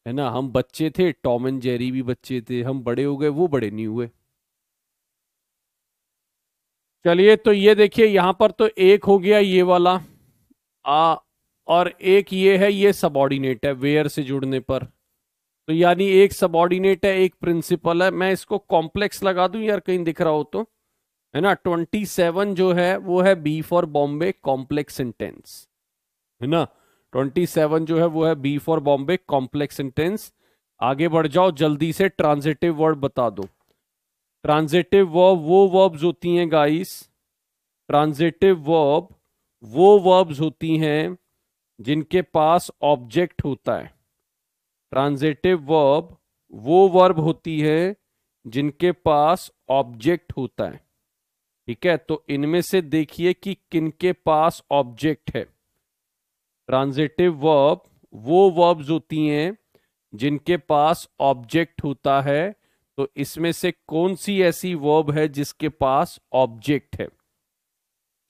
[SPEAKER 1] है ना हम बच्चे थे टॉम एंड जेरी भी बच्चे थे हम बड़े हो गए वो बड़े नहीं हुए चलिए तो ये देखिए यहां पर तो एक हो गया ये वाला आ और एक ये है ये सबॉर्डिनेट है वेयर से जुड़ने पर तो यानी एक सबॉर्डिनेट है एक प्रिंसिपल है मैं इसको कॉम्प्लेक्स लगा दूं यार कहीं दिख रहा हो तो है ना ट्वेंटी सेवन जो है वो है B for Bombay complex intense है ना ट्वेंटी सेवन जो है वो है B for Bombay complex intense आगे बढ़ जाओ जल्दी से ट्रांजिटिव वर्ड बता दो ट्रांजिटिव वर्ब वो वर्ब्स होती हैं गाइस ट्रांजिटिव वर्ब वो वर्ब्स होती हैं जिनके पास ऑब्जेक्ट होता है ट्रांजेटिव वर्ब वो वर्ब होती है जिनके पास ऑब्जेक्ट होता है ठीक है तो इनमें से देखिए कि किनके पास ऑब्जेक्ट है ट्रांजेटिव वर्ब वो वर्ब्स होती हैं जिनके पास ऑब्जेक्ट होता है तो इसमें से कौन सी ऐसी वर्ब है जिसके पास ऑब्जेक्ट है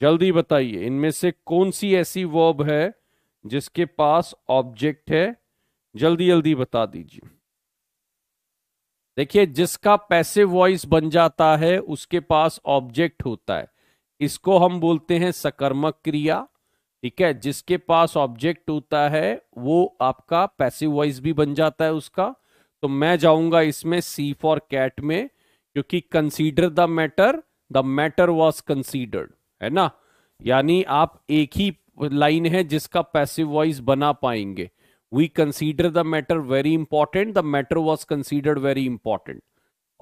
[SPEAKER 1] जल्दी बताइए इनमें से कौन सी ऐसी वर्ब है जिसके पास ऑब्जेक्ट है जल्दी जल्दी बता दीजिए देखिए जिसका पैसे वॉइस बन जाता है उसके पास ऑब्जेक्ट होता है इसको हम बोलते हैं सकर्मक क्रिया ठीक है जिसके पास ऑब्जेक्ट होता है वो आपका पैसिव वॉइस भी बन जाता है उसका तो मैं जाऊंगा इसमें सी फॉर कैट में क्योंकि consider the matter the matter was considered है ना यानी आप एक ही लाइन है जिसका पैसिव वॉइस बना पाएंगे we consider the matter very important the matter was considered very important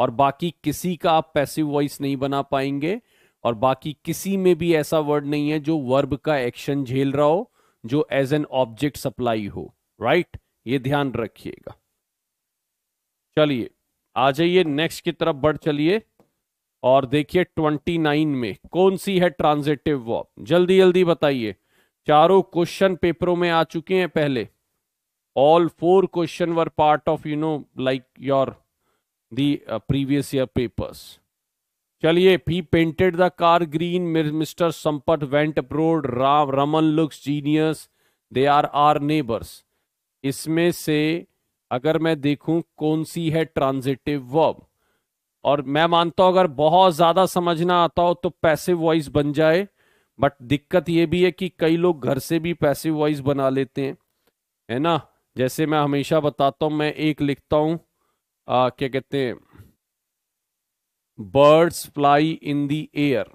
[SPEAKER 1] और बाकी किसी का आप पैसिव वॉइस नहीं बना पाएंगे और बाकी किसी में भी ऐसा वर्ड नहीं है जो वर्ब का एक्शन झेल रहा हो जो एज एन ऑब्जेक्ट सप्लाई हो राइट right? ये ध्यान रखिएगा चलिए आ जाइए नेक्स्ट की तरफ बढ़ चलिए और देखिए 29 में कौन सी है ट्रांजेटिव वॉब जल्दी जल्दी बताइए चारों क्वेश्चन पेपरों में आ चुके हैं पहले all four question were part of you know like your the uh, previous year papers चलिए he painted the car green mister Sampat went abroad Ram Raman looks genius they are are neighbours इसमें से अगर मैं देखूं कौन सी है ट्रांजिटिव वर्ब और मैं मानता हूं अगर बहुत ज्यादा समझना आता हो तो पैसिव वॉइस बन जाए बट दिक्कत यह भी है कि कई लोग घर से भी पैसिव वॉइस बना लेते हैं है ना जैसे मैं हमेशा बताता हूँ मैं एक लिखता हूँ क्या कहते हैं birds fly in the air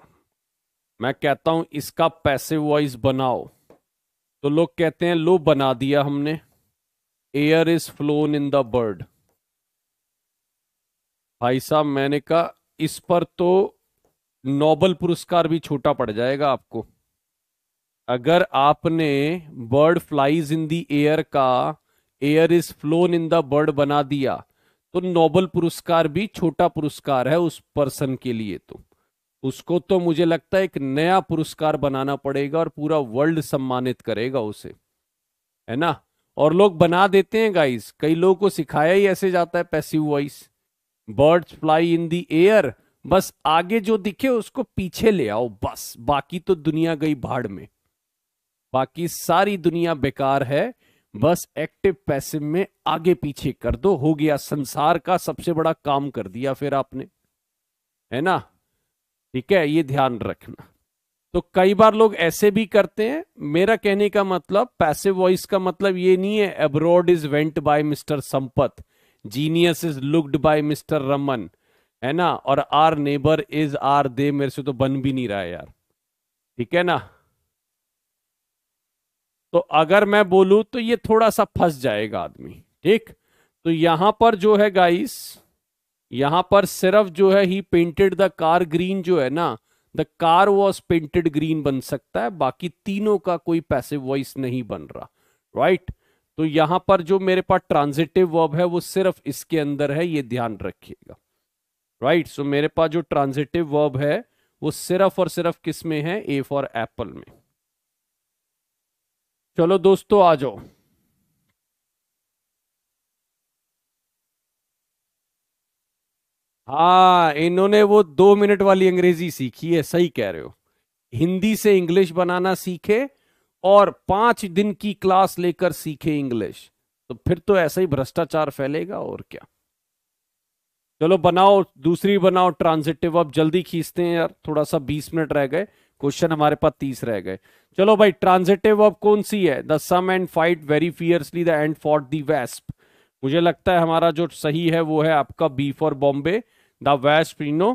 [SPEAKER 1] मैं कहता हूँ इसका पैसिव वॉइस बनाओ तो लोग कहते हैं लो बना दिया हमने air is flown in the bird भाई साहब मैंने कहा इस पर तो नोबल पुरस्कार भी छोटा पड़ जाएगा आपको अगर आपने bird flies in the air का air is flown in the bird बना दिया तो नोबल पुरस्कार भी छोटा पुरस्कार है उस पर्सन के लिए तो उसको तो मुझे लगता है एक नया पुरस्कार बनाना पड़ेगा और पूरा वर्ल्ड सम्मानित करेगा उसे है ना और लोग बना देते हैं गाइस कई लोगों को सिखाया ही ऐसे जाता है passive voice birds fly in the air बस आगे जो दिखे उसको पीछे ले आओ बस बाकी तो दुनिया गई भाड़ में बाकी सारी दुनिया बेकार है बस एक्टिव पैसिव में आगे पीछे कर दो हो गया संसार का सबसे बड़ा काम कर दिया फिर आपने है ना ठीक है ये ध्यान रखना तो कई बार लोग ऐसे भी करते हैं मेरा कहने का मतलब पैसिव वॉइस का मतलब ये नहीं है abroad is went by mister Sampat genius is looked by mister Raman है ना और are neighbour is are they मेरे से तो बन भी नहीं रहा है यार ठीक है ना तो अगर मैं बोलूं तो ये थोड़ा सा फंस जाएगा आदमी ठीक तो यहां पर जो है गाइस यहां पर सिर्फ जो है he painted the car green जो है ना the car was painted green बन सकता है बाकी तीनों का कोई पैसे वॉइस नहीं बन रहा राइट तो यहां पर जो मेरे पास ट्रांजिटिव वर्ब है वो सिर्फ इसके अंदर है ये ध्यान रखिएगा राइट सो मेरे पास जो ट्रांजिटिव वर्ब है वो सिर्फ और सिर्फ किस में है ए फॉर एप्पल में चलो दोस्तों आ जाओ हाँ इन्होंने वो दो मिनट वाली अंग्रेजी सीखी है सही कह रहे हो हिंदी से इंग्लिश बनाना सीखे और पांच दिन की क्लास लेकर सीखे इंग्लिश तो फिर तो ऐसा ही भ्रष्टाचार फैलेगा और क्या चलो बनाओ दूसरी बनाओ ट्रांजिटिव अब जल्दी खींचते हैं यार थोड़ा सा बीस मिनट रह गए क्वेश्चन हमारे पास तीस रह गए चलो भाई ट्रांजिटिव अब कौन सी है the sum and fight very fiercely the and for the wasp मुझे लगता है हमारा जो सही है वो है आपका B for Bombay the west प्रीनो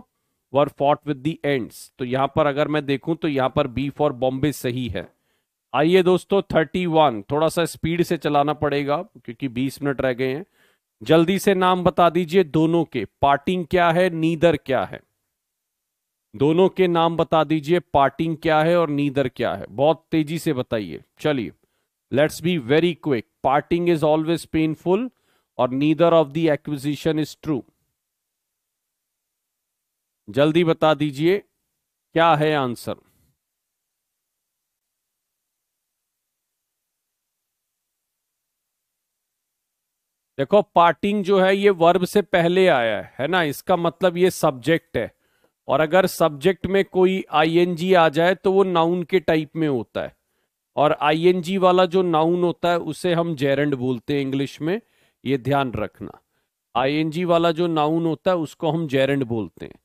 [SPEAKER 1] war fought with the ends तो यहां पर अगर मैं देखूं तो यहां पर बी फॉर बॉम्बे सही है आइए दोस्तों थर्टी वन थोड़ा सा स्पीड से चलाना पड़ेगा क्योंकि बीस मिनट रह गए हैं जल्दी से नाम बता दीजिए दोनों के पार्टिंग क्या है नीदर क्या है दोनों के नाम बता दीजिए पार्टिंग क्या है और नीदर क्या है बहुत तेजी से बताइए चलिए let's be very quick parting is always painful और neither of the acquisition is true जल्दी बता दीजिए क्या है आंसर देखो पार्टिंग जो है ये वर्ब से पहले आया है, है ना इसका मतलब ये सब्जेक्ट है और अगर सब्जेक्ट में कोई आईएनजी आ जाए तो वो नाउन के टाइप में होता है और आईएनजी वाला जो नाउन होता है उसे हम जेरेंड बोलते हैं इंग्लिश में ये ध्यान रखना आईएनजी वाला जो नाउन होता है उसको हम जेरेंड बोलते हैं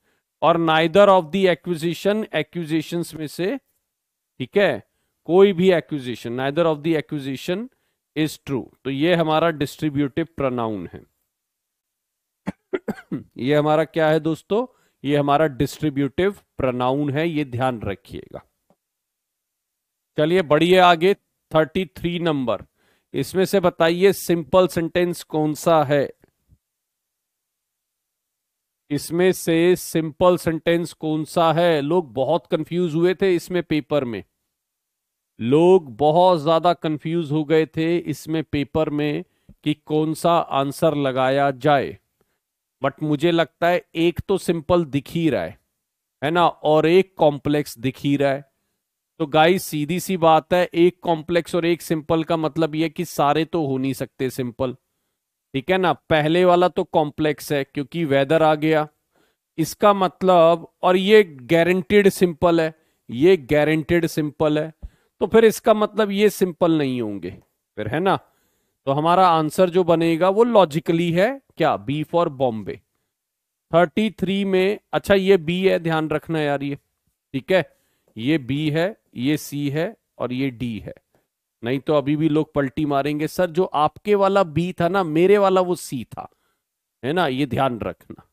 [SPEAKER 1] और neither of the acquisition acquisition में से ठीक है कोई भी acquisition neither of the acquisition is true तो ये हमारा डिस्ट्रीब्यूटिव प्रनाउन है [COUGHS] ये हमारा क्या है दोस्तों ये हमारा डिस्ट्रीब्यूटिव प्रनाउन है ये ध्यान रखिएगा चलिए बढ़िए आगे 33 नंबर इसमें से बताइए सिंपल सेंटेंस कौन सा है इसमें से सिंपल सेंटेंस कौन सा है लोग बहुत कंफ्यूज हुए थे इसमें पेपर में लोग बहुत ज्यादा कंफ्यूज हो गए थे इसमें पेपर में कि कौन सा आंसर लगाया जाए बट मुझे लगता है एक तो सिंपल दिख ही रहा है है ना और एक कॉम्प्लेक्स दिख ही रहा है तो गाई सीधी सी बात है एक कॉम्प्लेक्स और एक सिंपल का मतलब यह कि सारे तो हो नहीं सकते सिंपल ठीक है ना पहले वाला तो कॉम्प्लेक्स है क्योंकि वेदर आ गया इसका मतलब और ये गारंटेड सिंपल है ये गारंटेड सिंपल है तो फिर इसका मतलब ये सिंपल नहीं होंगे फिर है ना तो हमारा आंसर जो बनेगा वो लॉजिकली है क्या B for Bombay thirty three में अच्छा ये बी है ध्यान रखना यार ये ठीक है ये बी है ये सी है और ये डी है नहीं तो अभी भी लोग पलटी मारेंगे सर जो आपके वाला बी था ना मेरे वाला वो सी था है ना ये ध्यान रखना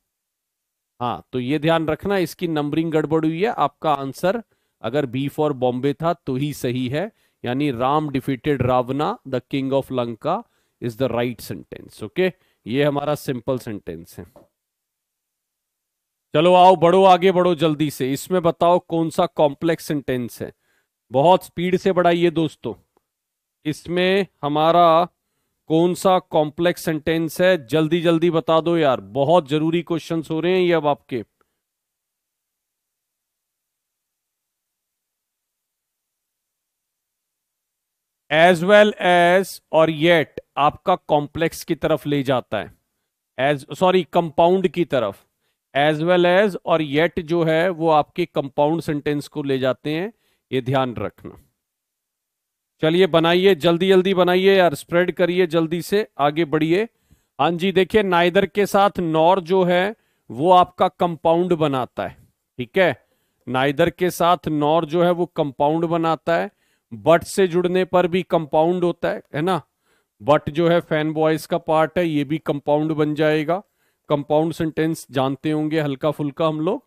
[SPEAKER 1] हाँ तो ये ध्यान रखना इसकी नंबरिंग गड़बड़ हुई है आपका आंसर अगर बी फॉर बॉम्बे था तो ही सही है यानी Ram defeated Ravana the king of Lanka is the right sentence okay ये हमारा सिंपल सेंटेंस है चलो आओ बढ़ो आगे बढ़ो जल्दी से इसमें बताओ कौन सा कॉम्प्लेक्स सेंटेंस है बहुत स्पीड से बढ़ाइए दोस्तों इसमें हमारा कौन सा कॉम्प्लेक्स सेंटेंस है जल्दी जल्दी बता दो यार बहुत जरूरी क्वेश्चंस हो रहे हैं ये अब आपके एज वेल एज और येट आपका कॉम्प्लेक्स की तरफ ले जाता है एज सॉरी कंपाउंड की तरफ एज वेल एज और येट जो है वो आपके कंपाउंड सेंटेंस को ले जाते हैं ये ध्यान रखना चलिए बनाइए जल्दी जल्दी बनाइए यार स्प्रेड करिए जल्दी से आगे बढ़िए हाँ जी देखिए नाइदर के साथ नॉर जो है वो आपका कंपाउंड बनाता है ठीक है नाइदर के साथ नॉर जो है वो कंपाउंड बनाता है बट से जुड़ने पर भी कंपाउंड होता है है ना बट जो है फैन बॉयज का पार्ट है ये भी कंपाउंड बन जाएगा कंपाउंड सेंटेंस जानते होंगे हल्का फुल्का हम लोग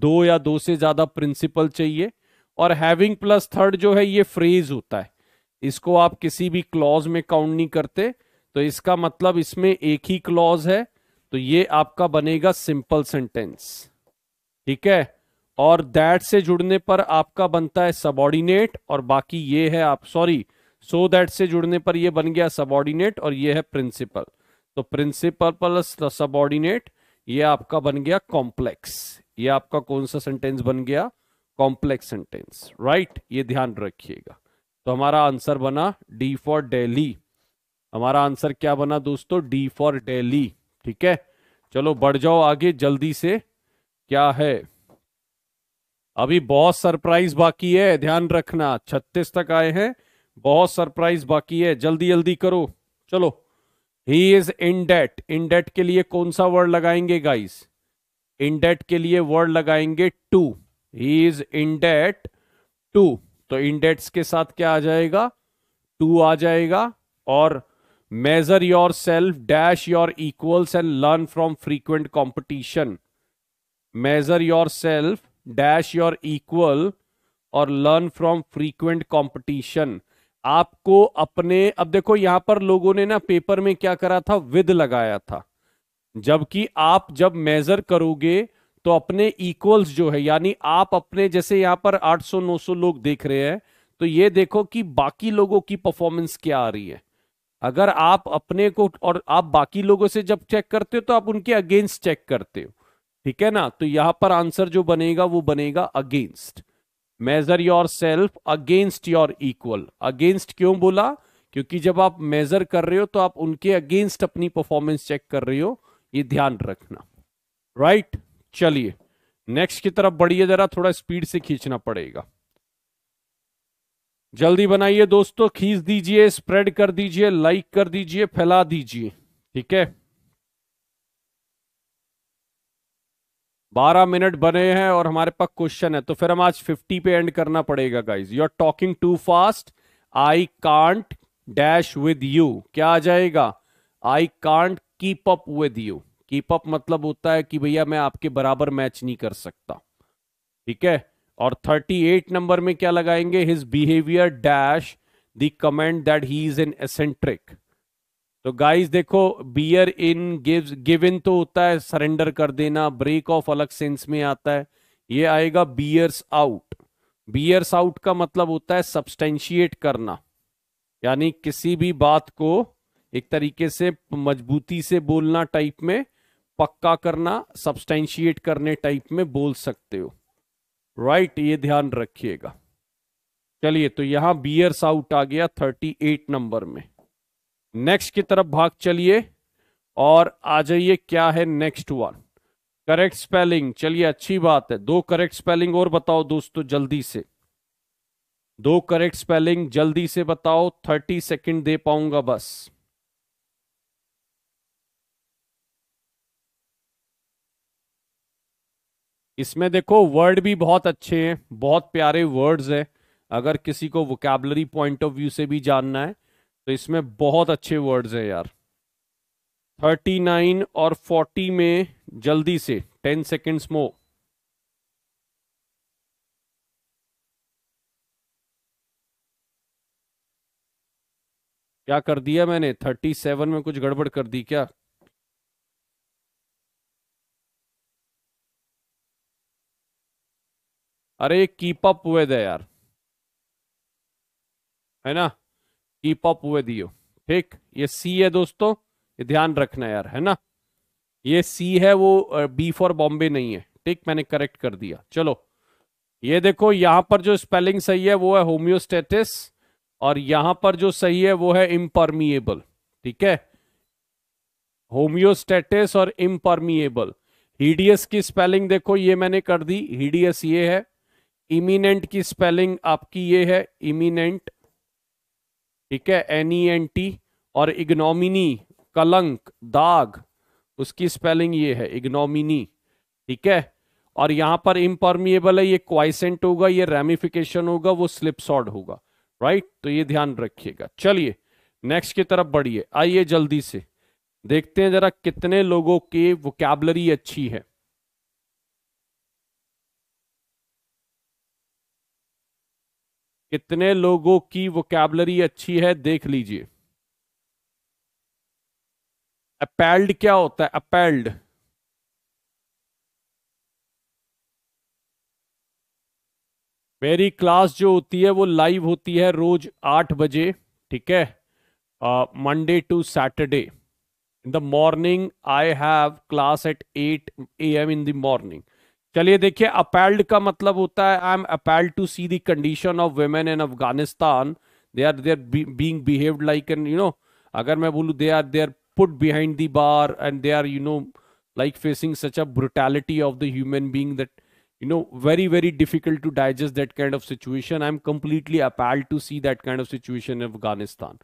[SPEAKER 1] दो या दो से ज्यादा प्रिंसिपल चाहिए और हैविंग प्लस थर्ड जो है ये फ्रेज होता है इसको आप किसी भी क्लॉज में काउंट नहीं करते तो इसका मतलब इसमें एक ही क्लॉज है तो ये आपका बनेगा सिंपल सेंटेंस ठीक है और दैट से जुड़ने पर आपका बनता है सबॉर्डिनेट और बाकी ये है आप सॉरी सो दैट से जुड़ने पर ये बन गया सबॉर्डिनेट और ये है प्रिंसिपल तो प्रिंसिपल प्लस सबॉर्डिनेट ये आपका बन गया कॉम्प्लेक्स ये आपका कौन सा सेंटेंस बन गया कॉम्प्लेक्स सेंटेंस राइट ये ध्यान रखिएगा तो हमारा आंसर बना डी फॉर डेली हमारा आंसर क्या बना दोस्तों डी फॉर डेली ठीक है चलो बढ़ जाओ आगे जल्दी से क्या है अभी बहुत सरप्राइज बाकी है ध्यान रखना छत्तीस तक आए हैं बहुत सरप्राइज बाकी है जल्दी जल्दी करो चलो he is indebted indebted के लिए कौन सा वर्ड लगाएंगे गाइस इन डेट के लिए वर्ड लगाएंगे to he is indebted to तो इन डेट्स के साथ क्या आ जाएगा टू आ जाएगा और measure yourself dash your equals and learn from frequent competition measure yourself dash your equal और लर्न फ्रॉम फ्रीक्वेंट कॉम्पिटिशन आपको अपने अब देखो यहां पर लोगों ने ना पेपर में क्या करा था विद लगाया था जबकि आप जब मेजर करोगे तो अपने इक्वल्स जो है यानी आप अपने जैसे यहां पर 800-900 लोग देख रहे हैं तो ये देखो कि बाकी लोगों की परफॉर्मेंस क्या आ रही है अगर आप अपने को और आप बाकी लोगों से जब चेक करते हो तो आप उनके अगेंस्ट चेक करते हो ठीक है ना तो यहां पर आंसर जो बनेगा वो बनेगा against measure yourself against your equal against क्यों बोला क्योंकि जब आप मेजर कर रहे हो तो आप उनके अगेंस्ट अपनी परफॉर्मेंस चेक कर रहे हो ये ध्यान रखना राइट right? चलिए नेक्स्ट की तरफ बढ़िए जरा थोड़ा स्पीड से खींचना पड़ेगा जल्दी बनाइए दोस्तों खींच दीजिए स्प्रेड कर दीजिए लाइक कर दीजिए फैला दीजिए ठीक है बारह मिनट बने हैं और हमारे पास क्वेश्चन है तो फिर हम आज फिफ्टी पे एंड करना पड़ेगा guys you are talking too fast I can't dash with you क्या आ जाएगा I can't keep up with you keep up मतलब होता है कि भैया मैं आपके बराबर मैच नहीं कर सकता ठीक है और 38 नंबर में क्या लगाएंगे his behaviour dash the comment that he is an eccentric तो गाइस देखो bear in gives give in तो होता है सरेंडर कर देना ब्रेक ऑफ अलग सेंस में आता है ये आएगा बियर्स आउट बियर्स आउट का मतलब होता है सब्सटेंशिएट करना यानी किसी भी बात को एक तरीके से मजबूती से बोलना टाइप में पक्का करना सब्सटेंशिएट करने टाइप में बोल सकते हो राइट right, ये ध्यान रखिएगा चलिए तो यहां बियर्स आउट आ गया थर्टी एट नंबर में नेक्स्ट की तरफ भाग चलिए और आ जाइए क्या है नेक्स्ट वन करेक्ट स्पेलिंग चलिए अच्छी बात है दो करेक्ट स्पेलिंग और बताओ दोस्तों जल्दी से दो करेक्ट स्पेलिंग जल्दी से बताओ थर्टी सेकंड दे पाऊंगा बस इसमें देखो वर्ड भी बहुत अच्छे हैं बहुत प्यारे वर्ड्स हैं अगर किसी को वोकेबलरी पॉइंट ऑफ व्यू से भी जानना है तो इसमें बहुत अच्छे वर्ड्स हैं यार थर्टी नाइन और फोर्टी में जल्दी से टेन सेकेंड्स मो क्या कर दिया मैंने थर्टी सेवन में कुछ गड़बड़ कर दी क्या अरे कीप अप हुए थे यार है ना कीप अप हुए दियो ठीक ये सी है दोस्तों ये ध्यान रखना यार है ना ये सी है वो बी फॉर बॉम्बे नहीं है ठीक मैंने करेक्ट कर दिया चलो ये देखो यहां पर जो स्पेलिंग सही है वो है होम्योस्टेटिस और यहां पर जो सही है वो है इम्परमिएबल ठीक है होम्योस्टेटिस और इम्परमिएबल हीडियस की स्पेलिंग देखो ये मैंने कर दी हीडियस ये है इमिनेंट की स्पेलिंग आपकी ये है इमिनेंट ठीक है एन ई एन टी और इग्नोमिनी कलंक दाग उसकी स्पेलिंग ये है इग्नोमिनी ठीक है और यहां पर इम्परमिएबल है ये क्वाइसेंट होगा ये रेमिफिकेशन होगा वो स्लिप सॉड होगा राइट तो ये ध्यान रखिएगा चलिए नेक्स्ट की तरफ बढ़िए आइए जल्दी से देखते हैं जरा कितने लोगों के वोकेबलरी अच्छी है कितने लोगों की वोकैबलरी अच्छी है देख लीजिए अपेल्ड क्या होता है अपेल्ड मेरी क्लास जो होती है वो लाइव होती है रोज आठ बजे ठीक है Monday to Saturday in the morning I have class at eight A M in the morning चलिए देखिए अपेल्ड का मतलब होता है I am appalled to see the condition of women in Afghanistan they are they are being behave like an you know अगर मैं बोलूँ they are they are put behind the bar and they are you know like facing such a brutality of the human being that you know very very difficult to digest that kind of situation I am completely appalled to see that kind of situation in Afghanistan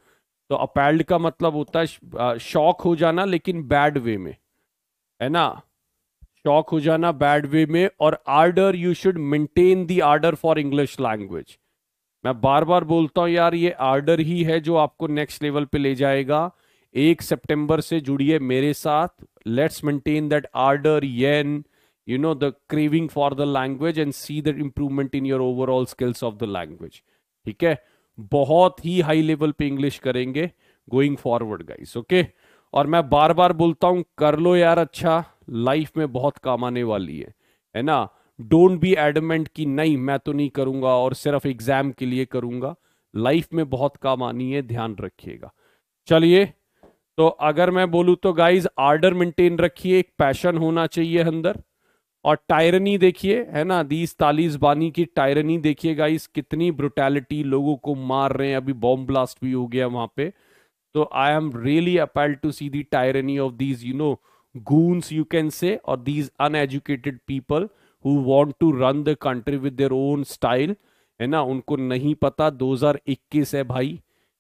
[SPEAKER 1] तो अपेल्ड का मतलब होता है शॉक हो जाना लेकिन बैड वे में है ना शॉक हो जाना बैड वे में और order you should maintain the order for English language मैं बार बार बोलता हूं यार ये आर्डर ही है जो आपको नेक्स्ट लेवल पे ले जाएगा एक सितंबर से जुड़िए मेरे साथ let's maintain that order yen you know the craving for the language and see the improvement in your overall skills of the language ठीक है बहुत ही हाई लेवल पे इंग्लिश करेंगे गोइंग फॉरवर्ड गाइस ओके और मैं बार बार बोलता हूं कर लो यार अच्छा लाइफ में बहुत काम आने वाली है है ना डोंट बी एडमेंट कि नहीं मैं तो नहीं करूंगा और सिर्फ एग्जाम के लिए करूंगा लाइफ में बहुत काम आनी है ध्यान रखिएगा चलिए तो अगर मैं बोलूँ तो गाइज आर्डर मेंटेन रखिए एक पैशन होना चाहिए अंदर और टायरनी देखिए है ना दीस तालीस बानी की टायरनी देखिए गाइस कितनी ब्रुटैलिटी लोगों को मार रहे हैं अभी बॉम्ब ब्लास्ट भी हो गया वहां पे तो I am really appal to see the tyranny of these you know goons, you can say, or these uneducated people who want to run the country with their own style. है ना उनको नहीं पता 2021 है भाई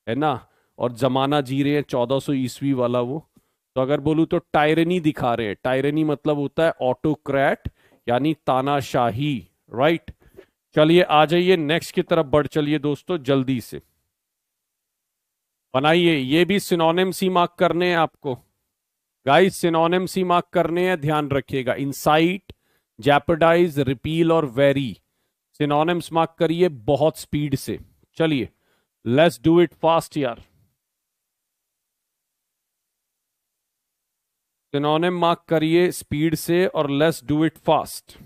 [SPEAKER 1] है ना और जमाना जी रहे हैं 1400 ईस्वी वाला वो तो अगर बोलूँ तो टायरनी दिखा रहे हैं टायरनी मतलब होता है ऑटोक्रैट यानी तानाशाही राइट चलिए आ जाइए नेक्स्ट की तरफ बढ़ चलिए दोस्तों जल्दी से बनाइए ये भी सिनोनिम्स ही मार्क करने हैं आपको गाइस सिनोनिम्स ही मार्क करने हैं ध्यान रखिएगा इनसाइट जैपडाइज रिपील और वेरी सिनोनिम्स मार्क करिए बहुत स्पीड से चलिए लेट्स डू इट फास्ट यार सिनोनिम मार्क करिए स्पीड से और लेट्स डू इट फास्ट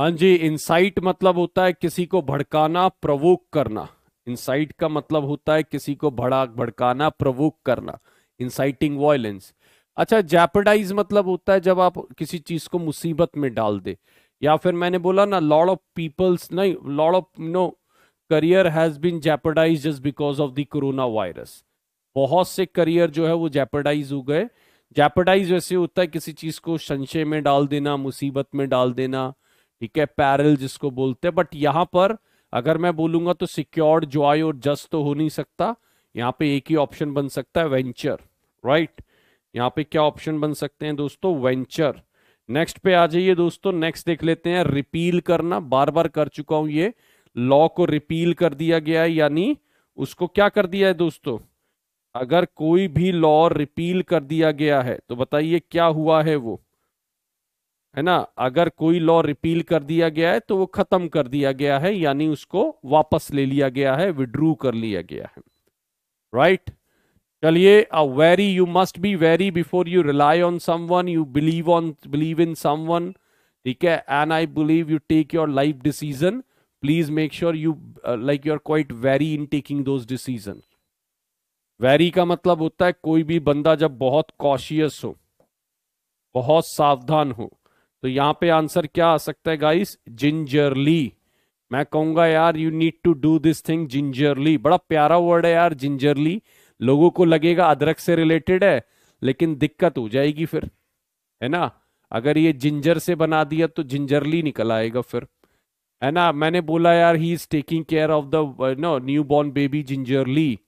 [SPEAKER 1] हाँ जी इंसाइट मतलब होता है किसी को भड़काना प्रवोक करना इंसाइट का मतलब होता है किसी को भड़ा भड़काना प्रवोक करना इंसाइटिंग वायलेंस अच्छा जैपडाइज मतलब होता है जब आप किसी चीज को मुसीबत में डाल दे या फिर मैंने बोला ना लॉर्ड ऑफ पीपल्स नहीं lot of no career has been jeopardise just because of the corona virus बहुत से करियर जो है वो जैपडाइज हो गए जैपडाइज वैसे होता है किसी चीज को संशय में डाल देना मुसीबत में डाल देना ठीक है पैरल जिसको बोलते हैं बट यहां पर अगर मैं बोलूंगा तो सिक्योर्ड ज्वाय और जस्ट तो हो नहीं सकता यहाँ पे एक ही ऑप्शन बन सकता है वेंचर राइट यहाँ पे क्या ऑप्शन बन सकते हैं दोस्तों वेंचर नेक्स्ट पे आ जाइए दोस्तों नेक्स्ट देख लेते हैं रिपील करना बार बार कर चुका हूं ये लॉ को रिपील कर दिया गया है यानी उसको क्या कर दिया है दोस्तों अगर कोई भी लॉ रिपील कर दिया गया है तो बताइए क्या हुआ है वो है ना अगर कोई लॉ रिपील कर दिया गया है तो वो खत्म कर दिया गया है यानी उसको वापस ले लिया गया है विड्रू कर लिया गया है राइट चलिए a very you must be very before you rely on someone you believe on believe in someone ठीक है and I believe you take your life decision please make sure you like you are quite very in taking those decision very का मतलब होता है कोई भी बंदा जब बहुत कॉशियस हो बहुत सावधान हो तो यहाँ पे आंसर क्या आ सकता है गाइस जिंजरली मैं कहूंगा यार you need to do this thing gingerly बड़ा प्यारा वर्ड है यार जिंजरली लोगों को लगेगा अदरक से रिलेटेड है लेकिन दिक्कत हो जाएगी फिर है ना अगर ये जिंजर से बना दिया तो जिंजरली निकल आएगा फिर है ना मैंने बोला यार he is taking care of the no newborn baby gingerly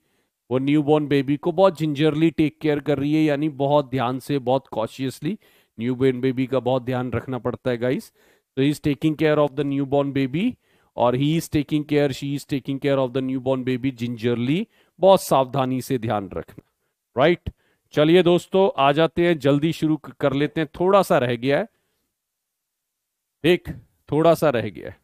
[SPEAKER 1] वो न्यू बॉर्न बेबी को बहुत जिंजरली टेक केयर कर रही है यानी बहुत ध्यान से बहुत कॉशियसली न्यू बॉर्न बेबी का बहुत ध्यान रखना पड़ता है गाइस तो he is taking care of the newborn baby और he is taking care she is taking care of the newborn baby gingerly बहुत सावधानी से ध्यान रखना राइट right? चलिए दोस्तों आ जाते हैं जल्दी शुरू कर लेते हैं थोड़ा सा रह गया है एक थोड़ा सा रह गया है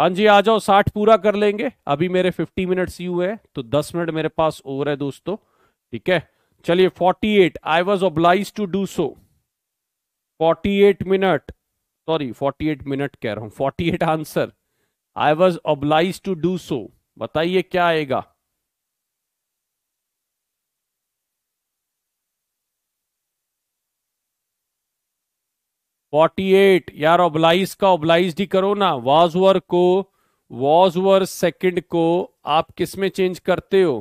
[SPEAKER 1] हाँ जी आ जाओ साठ पूरा कर लेंगे अभी मेरे फिफ्टी मिनट्स ही हुए हैं तो दस मिनट मेरे पास ओवर है दोस्तों ठीक है चलिए forty eight I was oblige to do so forty eight minute sorry forty eight minute कह रहा हूं forty eight answer I was oblige to do so बताइए क्या आएगा फोर्टी एट यार ओबलाइज का ओबलाइज डी करो ना वाजवर को वॉजवर सेकंड को आप किस में चेंज करते हो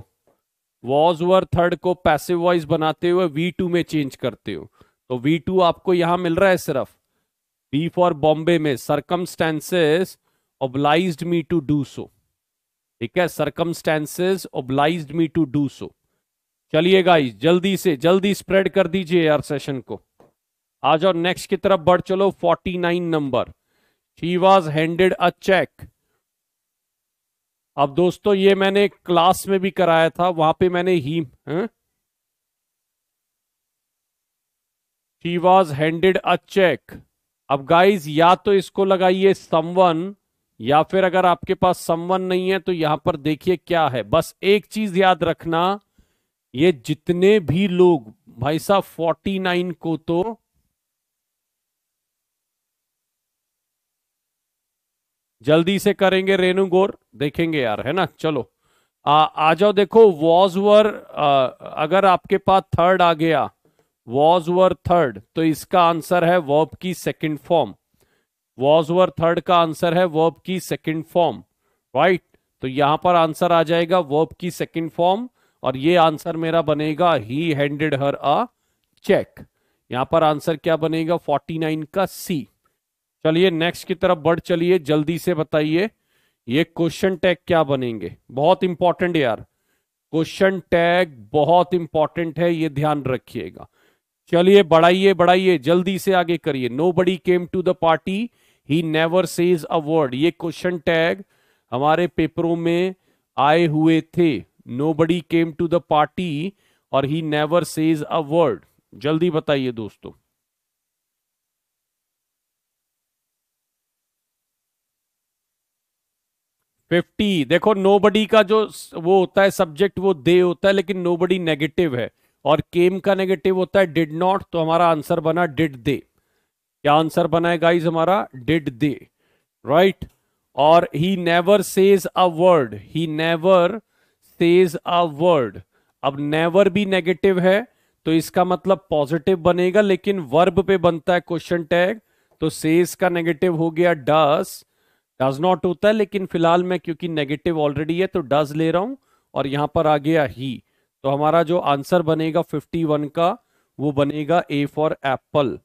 [SPEAKER 1] वॉजवर थर्ड को पैसिव वॉइस बनाते हुए वी टू में चेंज करते हो तो वी टू आपको यहां मिल रहा है सिर्फ बी फॉर बॉम्बे में circumstances oblige me to do so ठीक है circumstances oblige me to do so चलिए गाइस जल्दी से जल्दी स्प्रेड कर दीजिए यार सेशन को आ जाओ नेक्स्ट की तरफ बढ़ चलो 49 number she was handed a cheque अब दोस्तों ये मैंने क्लास में भी कराया था वहां पे मैंने ही she was handed a cheque अब गाइज या तो इसको लगाइए समवन या फिर अगर आपके पास समवन नहीं है तो यहां पर देखिए क्या है बस एक चीज याद रखना ये जितने भी लोग भाई साहब 49 को तो जल्दी से करेंगे रेनू गोर देखेंगे यार है ना चलो आ, आ जाओ देखो वॉज वॉजवर अगर आपके पास थर्ड आ गया वर थर्ड तो इसका आंसर है वर्ब की सेकंड फॉर्म वर थर्ड का आंसर है वर्ब की सेकंड फॉर्म राइट तो यहां पर आंसर आ जाएगा वर्ब की सेकंड फॉर्म और ये आंसर मेरा बनेगा ही हैंडेड हर अ चेक यहां पर आंसर क्या बनेगा 49 का सी चलिए नेक्स्ट की तरफ बढ़ चलिए जल्दी से बताइए ये क्वेश्चन टैग क्या बनेंगे बहुत इंपॉर्टेंट यार क्वेश्चन टैग बहुत इंपॉर्टेंट है ये ध्यान रखिएगा चलिए बढ़ाइए बढ़ाइए जल्दी से आगे करिए nobody came to the party he never says a word ये क्वेश्चन टैग हमारे पेपरों में आए हुए थे nobody came to the party और he never says a word जल्दी बताइए दोस्तों फिफ्टी देखो नोबडी का जो वो होता है सब्जेक्ट वो दे होता है लेकिन नोबडी नेगेटिव है और केम का नेगेटिव होता है डिड नॉट तो हमारा आंसर बना डिड दे क्या आंसर बना है गाइज हमारा डिड दे राइट और he never says a word he never says a word अब नेवर भी नेगेटिव है तो इसका मतलब पॉजिटिव बनेगा लेकिन वर्ब पे बनता है क्वेश्चन टैग तो सेज का नेगेटिव हो गया डस डज नॉट होता है लेकिन फिलहाल मैं क्योंकि नेगेटिव ऑलरेडी है तो डज ले रहा हूं और यहां पर आ गया ही तो हमारा जो आंसर बनेगा 51 का वो बनेगा ए फॉर एप्पल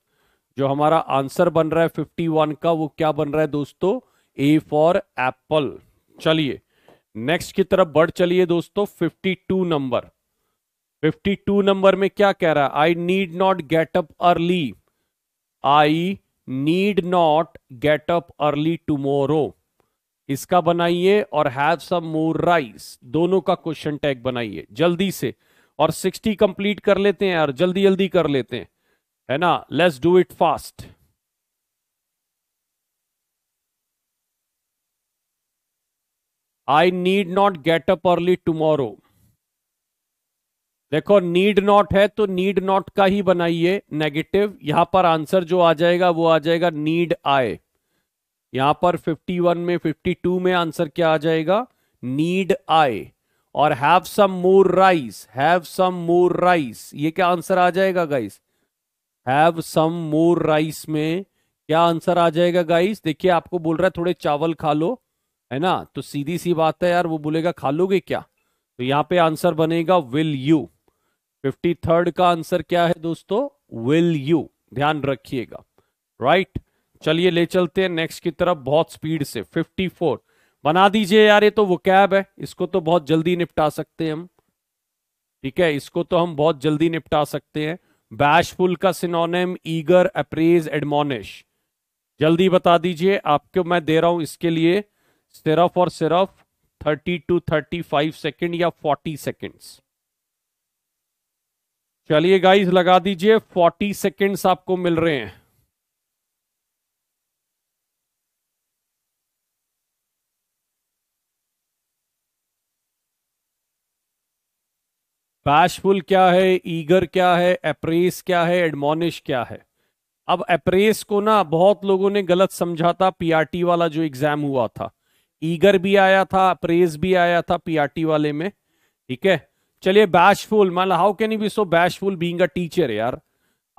[SPEAKER 1] जो हमारा आंसर बन रहा है 51 का वो क्या बन रहा है दोस्तों ए फॉर एप्पल चलिए नेक्स्ट की तरफ बढ़ चलिए दोस्तों टू नंबर टू नंबर में क्या कह रहा है I need not get up early I need not get up early tomorrow इसका बनाइए और हैव सम मोर राइस दोनों का क्वेश्चन टैग बनाइए जल्दी से और 60 कंप्लीट कर लेते हैं और जल्दी जल्दी कर लेते हैं है ना let's do it fast I need not get up early tomorrow देखो नीड नॉट है तो नीड नॉट का ही बनाइए नेगेटिव यहां पर आंसर जो आ जाएगा वो आ जाएगा नीड आए यहां पर 51 में 52 में आंसर क्या आ जाएगा नीड आए और have some more rice have some more rice ये क्या आंसर आ जाएगा guys have some more rice में क्या आंसर आ जाएगा गाइस देखिए आपको बोल रहा है थोड़े चावल खा लो है ना तो सीधी सी बात है यार वो बोलेगा खा लोगे क्या तो यहाँ पे आंसर बनेगा विल यू फिफ्टी थर्ड का आंसर क्या है दोस्तों विल यू ध्यान रखिएगा राइट चलिए ले चलते हैं नेक्स्ट की तरफ बहुत स्पीड से फिफ्टी फोर बना दीजिए यार ये तो वो कैब है इसको तो बहुत जल्दी निपटा सकते हैं हम ठीक है इसको तो हम बहुत जल्दी निपटा सकते हैं बैशफुल का सिनोनेम ईगर अप्रेज एडमोनिश जल्दी बता दीजिए आपको मैं दे रहा हूं इसके लिए सिर्फ और सिर्फ 30 टू 35 सेकंड या 40 सेकंड्स चलिए गाइस लगा दीजिए 40 सेकेंड्स आपको मिल रहे हैं बैशफुल क्या है ईगर क्या है अप्रेस क्या है एडमोनिश क्या है अब एप्रेस को ना बहुत लोगों ने गलत समझा था पीआरटी वाला जो एग्जाम हुआ था ईगर भी आया था अप्रेस भी आया था पीआरटी वाले में ठीक है चलिए बैशफुल मतलब how can you be so bashful being a teacher यार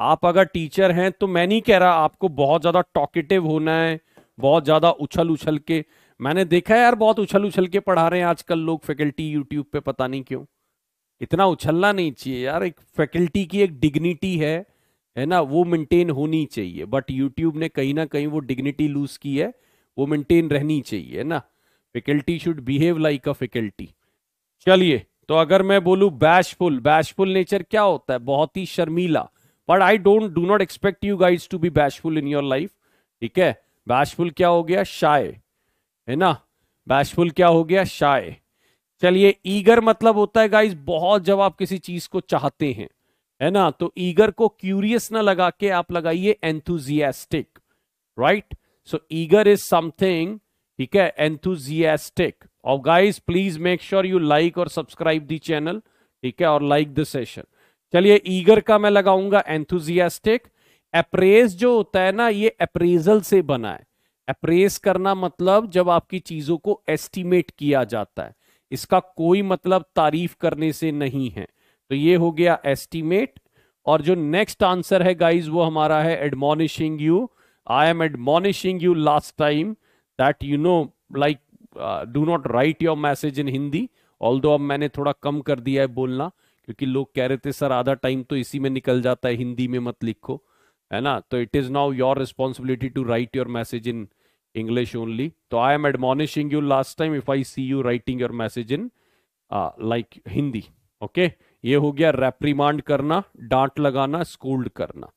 [SPEAKER 1] आप अगर टीचर हैं तो मैं नहीं कह रहा आपको बहुत ज़्यादा टॉकेटिव होना है बहुत ज़्यादा उछल उछल के मैंने देखा है यार बहुत उछल उछल के पढ़ा रहे हैं आजकल लोग फैकल्टी यूट्यूब पे पता नहीं क्यों इतना उछलना नहीं चाहिए यार एक फैकल्टी की एक डिग्निटी है है ना वो मेंटेन होनी चाहिए बट यूट्यूब ने कहीं ना कहीं वो डिग्निटी लूज की है वो मेंटेन रहनी चाहिए है ना faculty should behave like a faculty चलिए तो अगर मैं बोलू बैशफुल बैशफुल नेचर क्या होता है बहुत ही शर्मीला but I don't do not expect you guys to be bashful in your life ठीक है बैशफुल क्या हो गया शाय है ना बैशफुल क्या हो गया शाय चलिए ईगर मतलब होता है गाइज बहुत जब आप किसी चीज को चाहते हैं है ना तो ईगर को क्यूरियस ना लगा के आप लगाइए enthusiastic right so eager is something ठीक है एंथुजियास्टिक और guys please make sure you like और सब्सक्राइब दी चैनल ठीक है और लाइक द सेशन चलिए ईगर का मैं लगाऊंगा एंथुजियास्टिक अप्रेज जो होता है ना ये अप्रेजल से बना है अप्रेज करना मतलब जब आपकी चीजों को एस्टिमेट किया जाता है इसका कोई मतलब तारीफ करने से नहीं है तो ये हो गया एस्टिमेट और जो नेक्स्ट आंसर है गाइज वो हमारा है admonishing you I am admonishing you last time that you know like do not write your message in Hindi all अब मैंने थोड़ा कम कर दिया है बोलना क्योंकि लोग कह रहे थे सर आधा टाइम तो इसी में निकल जाता है हिंदी में मत लिखो है ना तो it is now your responsibility to write your message in English only तो I am admonishing you last time if I see you writing your message in like Hindi okay ये हो गया रेप्रीमांड करना डांट लगाना स्कूल्ड करना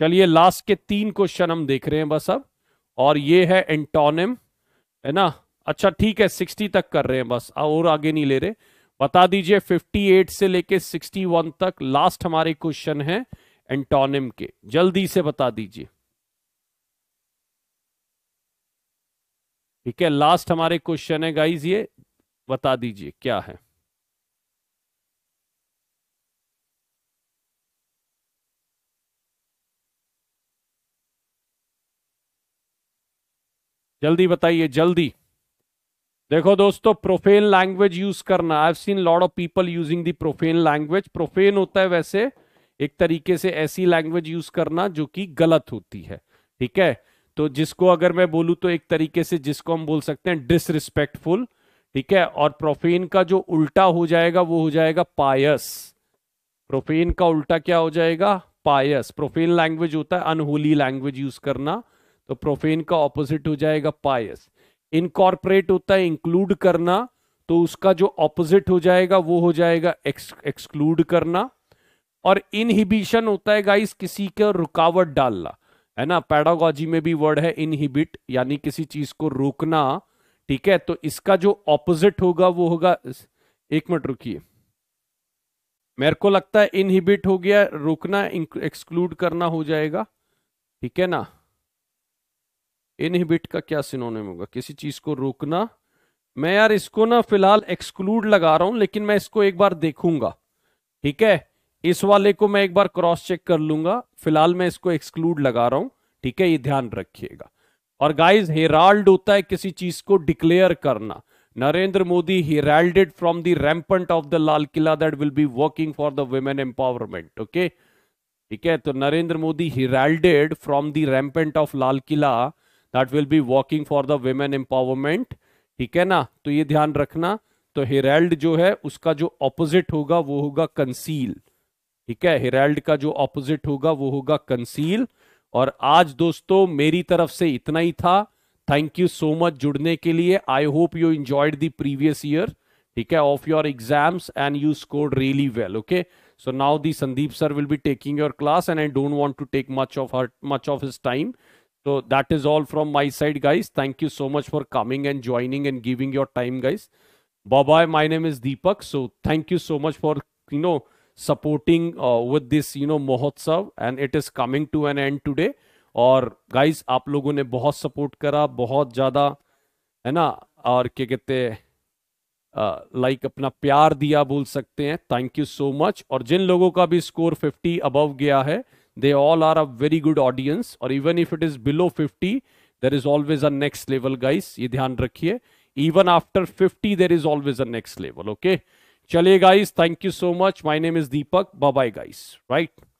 [SPEAKER 1] चलिए लास्ट के तीन क्वेश्चन हम देख रहे हैं बस अब और ये है एंटोनिम है ना अच्छा ठीक है सिक्सटी तक कर रहे हैं बस और आगे नहीं ले रहे बता दीजिए 58 से लेके 61 तक लास्ट हमारे क्वेश्चन है एंटोनिम के जल्दी से बता दीजिए ठीक है लास्ट हमारे क्वेश्चन है गाइज ये बता दीजिए क्या है जल्दी बताइए जल्दी देखो दोस्तों प्रोफेन लैंग्वेज यूज करना I seen lot of people using the profane language profane होता है वैसे एक तरीके से ऐसी लैंग्वेज यूज करना जो कि गलत होती है ठीक है तो जिसको अगर मैं बोलूं तो एक तरीके से जिसको हम बोल सकते हैं डिसरिस्पेक्टफुल ठीक है और प्रोफेन का जो उल्टा हो जाएगा वो हो जाएगा पायस प्रोफेन का उल्टा क्या हो जाएगा पायस प्रोफेन लैंग्वेज होता है अनहोली लैंग्वेज यूज करना तो प्रोफेन का ऑपोजिट हो जाएगा पायस इनकॉर्पोरेट होता है इंक्लूड करना तो उसका जो ऑपोजिट हो जाएगा वो हो जाएगा एक्सक्लूड करना और इनहिबिशन होता है गाइस किसी को रुकावट डालना है ना पैडागोजी में भी वर्ड है इनहिबिट यानी किसी चीज को रोकना ठीक है तो इसका जो ऑपोजिट होगा वो होगा एक मिनट रुकिए मेरे को लगता है इनहिबिट हो गया रोकना एक्सक्लूड करना हो जाएगा ठीक है ना इनहिबिट का क्या सिनोनिम होगा किसी चीज को रोकना मैं यार इसको ना फिलहाल एक्सक्लूड लगा रहा हूं लेकिन मैं इसको एक बार देखूंगा ठीक है इस वाले को मैं एक बार क्रॉस चेक कर लूंगा फिलहाल मैं इसको एक्सक्लूड लगा रहा हूं ठीक है ये ध्यान रखिएगा और गाइज हेराल्ड होता है किसी चीज को डिक्लेयर करना Narendra Modi heralded from the rampant of the Lal Qila that will be working for the women empowerment okay ठीक है तो Narendra Modi heralded from the rampant of Lal Qila that will be walking for the women empowerment ठीक है ना तो ये ध्यान रखना तो हेराल्ड जो है उसका जो ऑपोजिट होगा वो होगा कंसील ठीक है हेराल्ड का जो ऑपोजिट होगा वो होगा कंसील और आज दोस्तों मेरी तरफ से इतना ही था थैंक यू सो मच जुड़ने के लिए I hope you enjoyed the previous year ठीक है of your exams and you score really well okay so now the Sandeep sir will be taking your class and I don't want to take much of her much of his time So that is all from my side, guys. Thank you so much for coming and joining and giving your time, guys. Bye bye. My name is Deepak. So thank you so much for you know supporting uh, with this you know Mohotsav and it is coming to an end today. और गाइस आप लोगों ने बहुत सपोर्ट करा बहुत ज़्यादा है ना और क्या कहते लाइक अपना प्यार दिया बोल सकते हैं थैंक यू सो मच और जिन लोगों का भी स्कोर 50 अबव गया है they all are a very good audience और even if it is below fifty there is always a next level guys ये ध्यान रखिए even after fifty there is always a next level okay चलिए guys thank you so much my name is Deepak bye guys right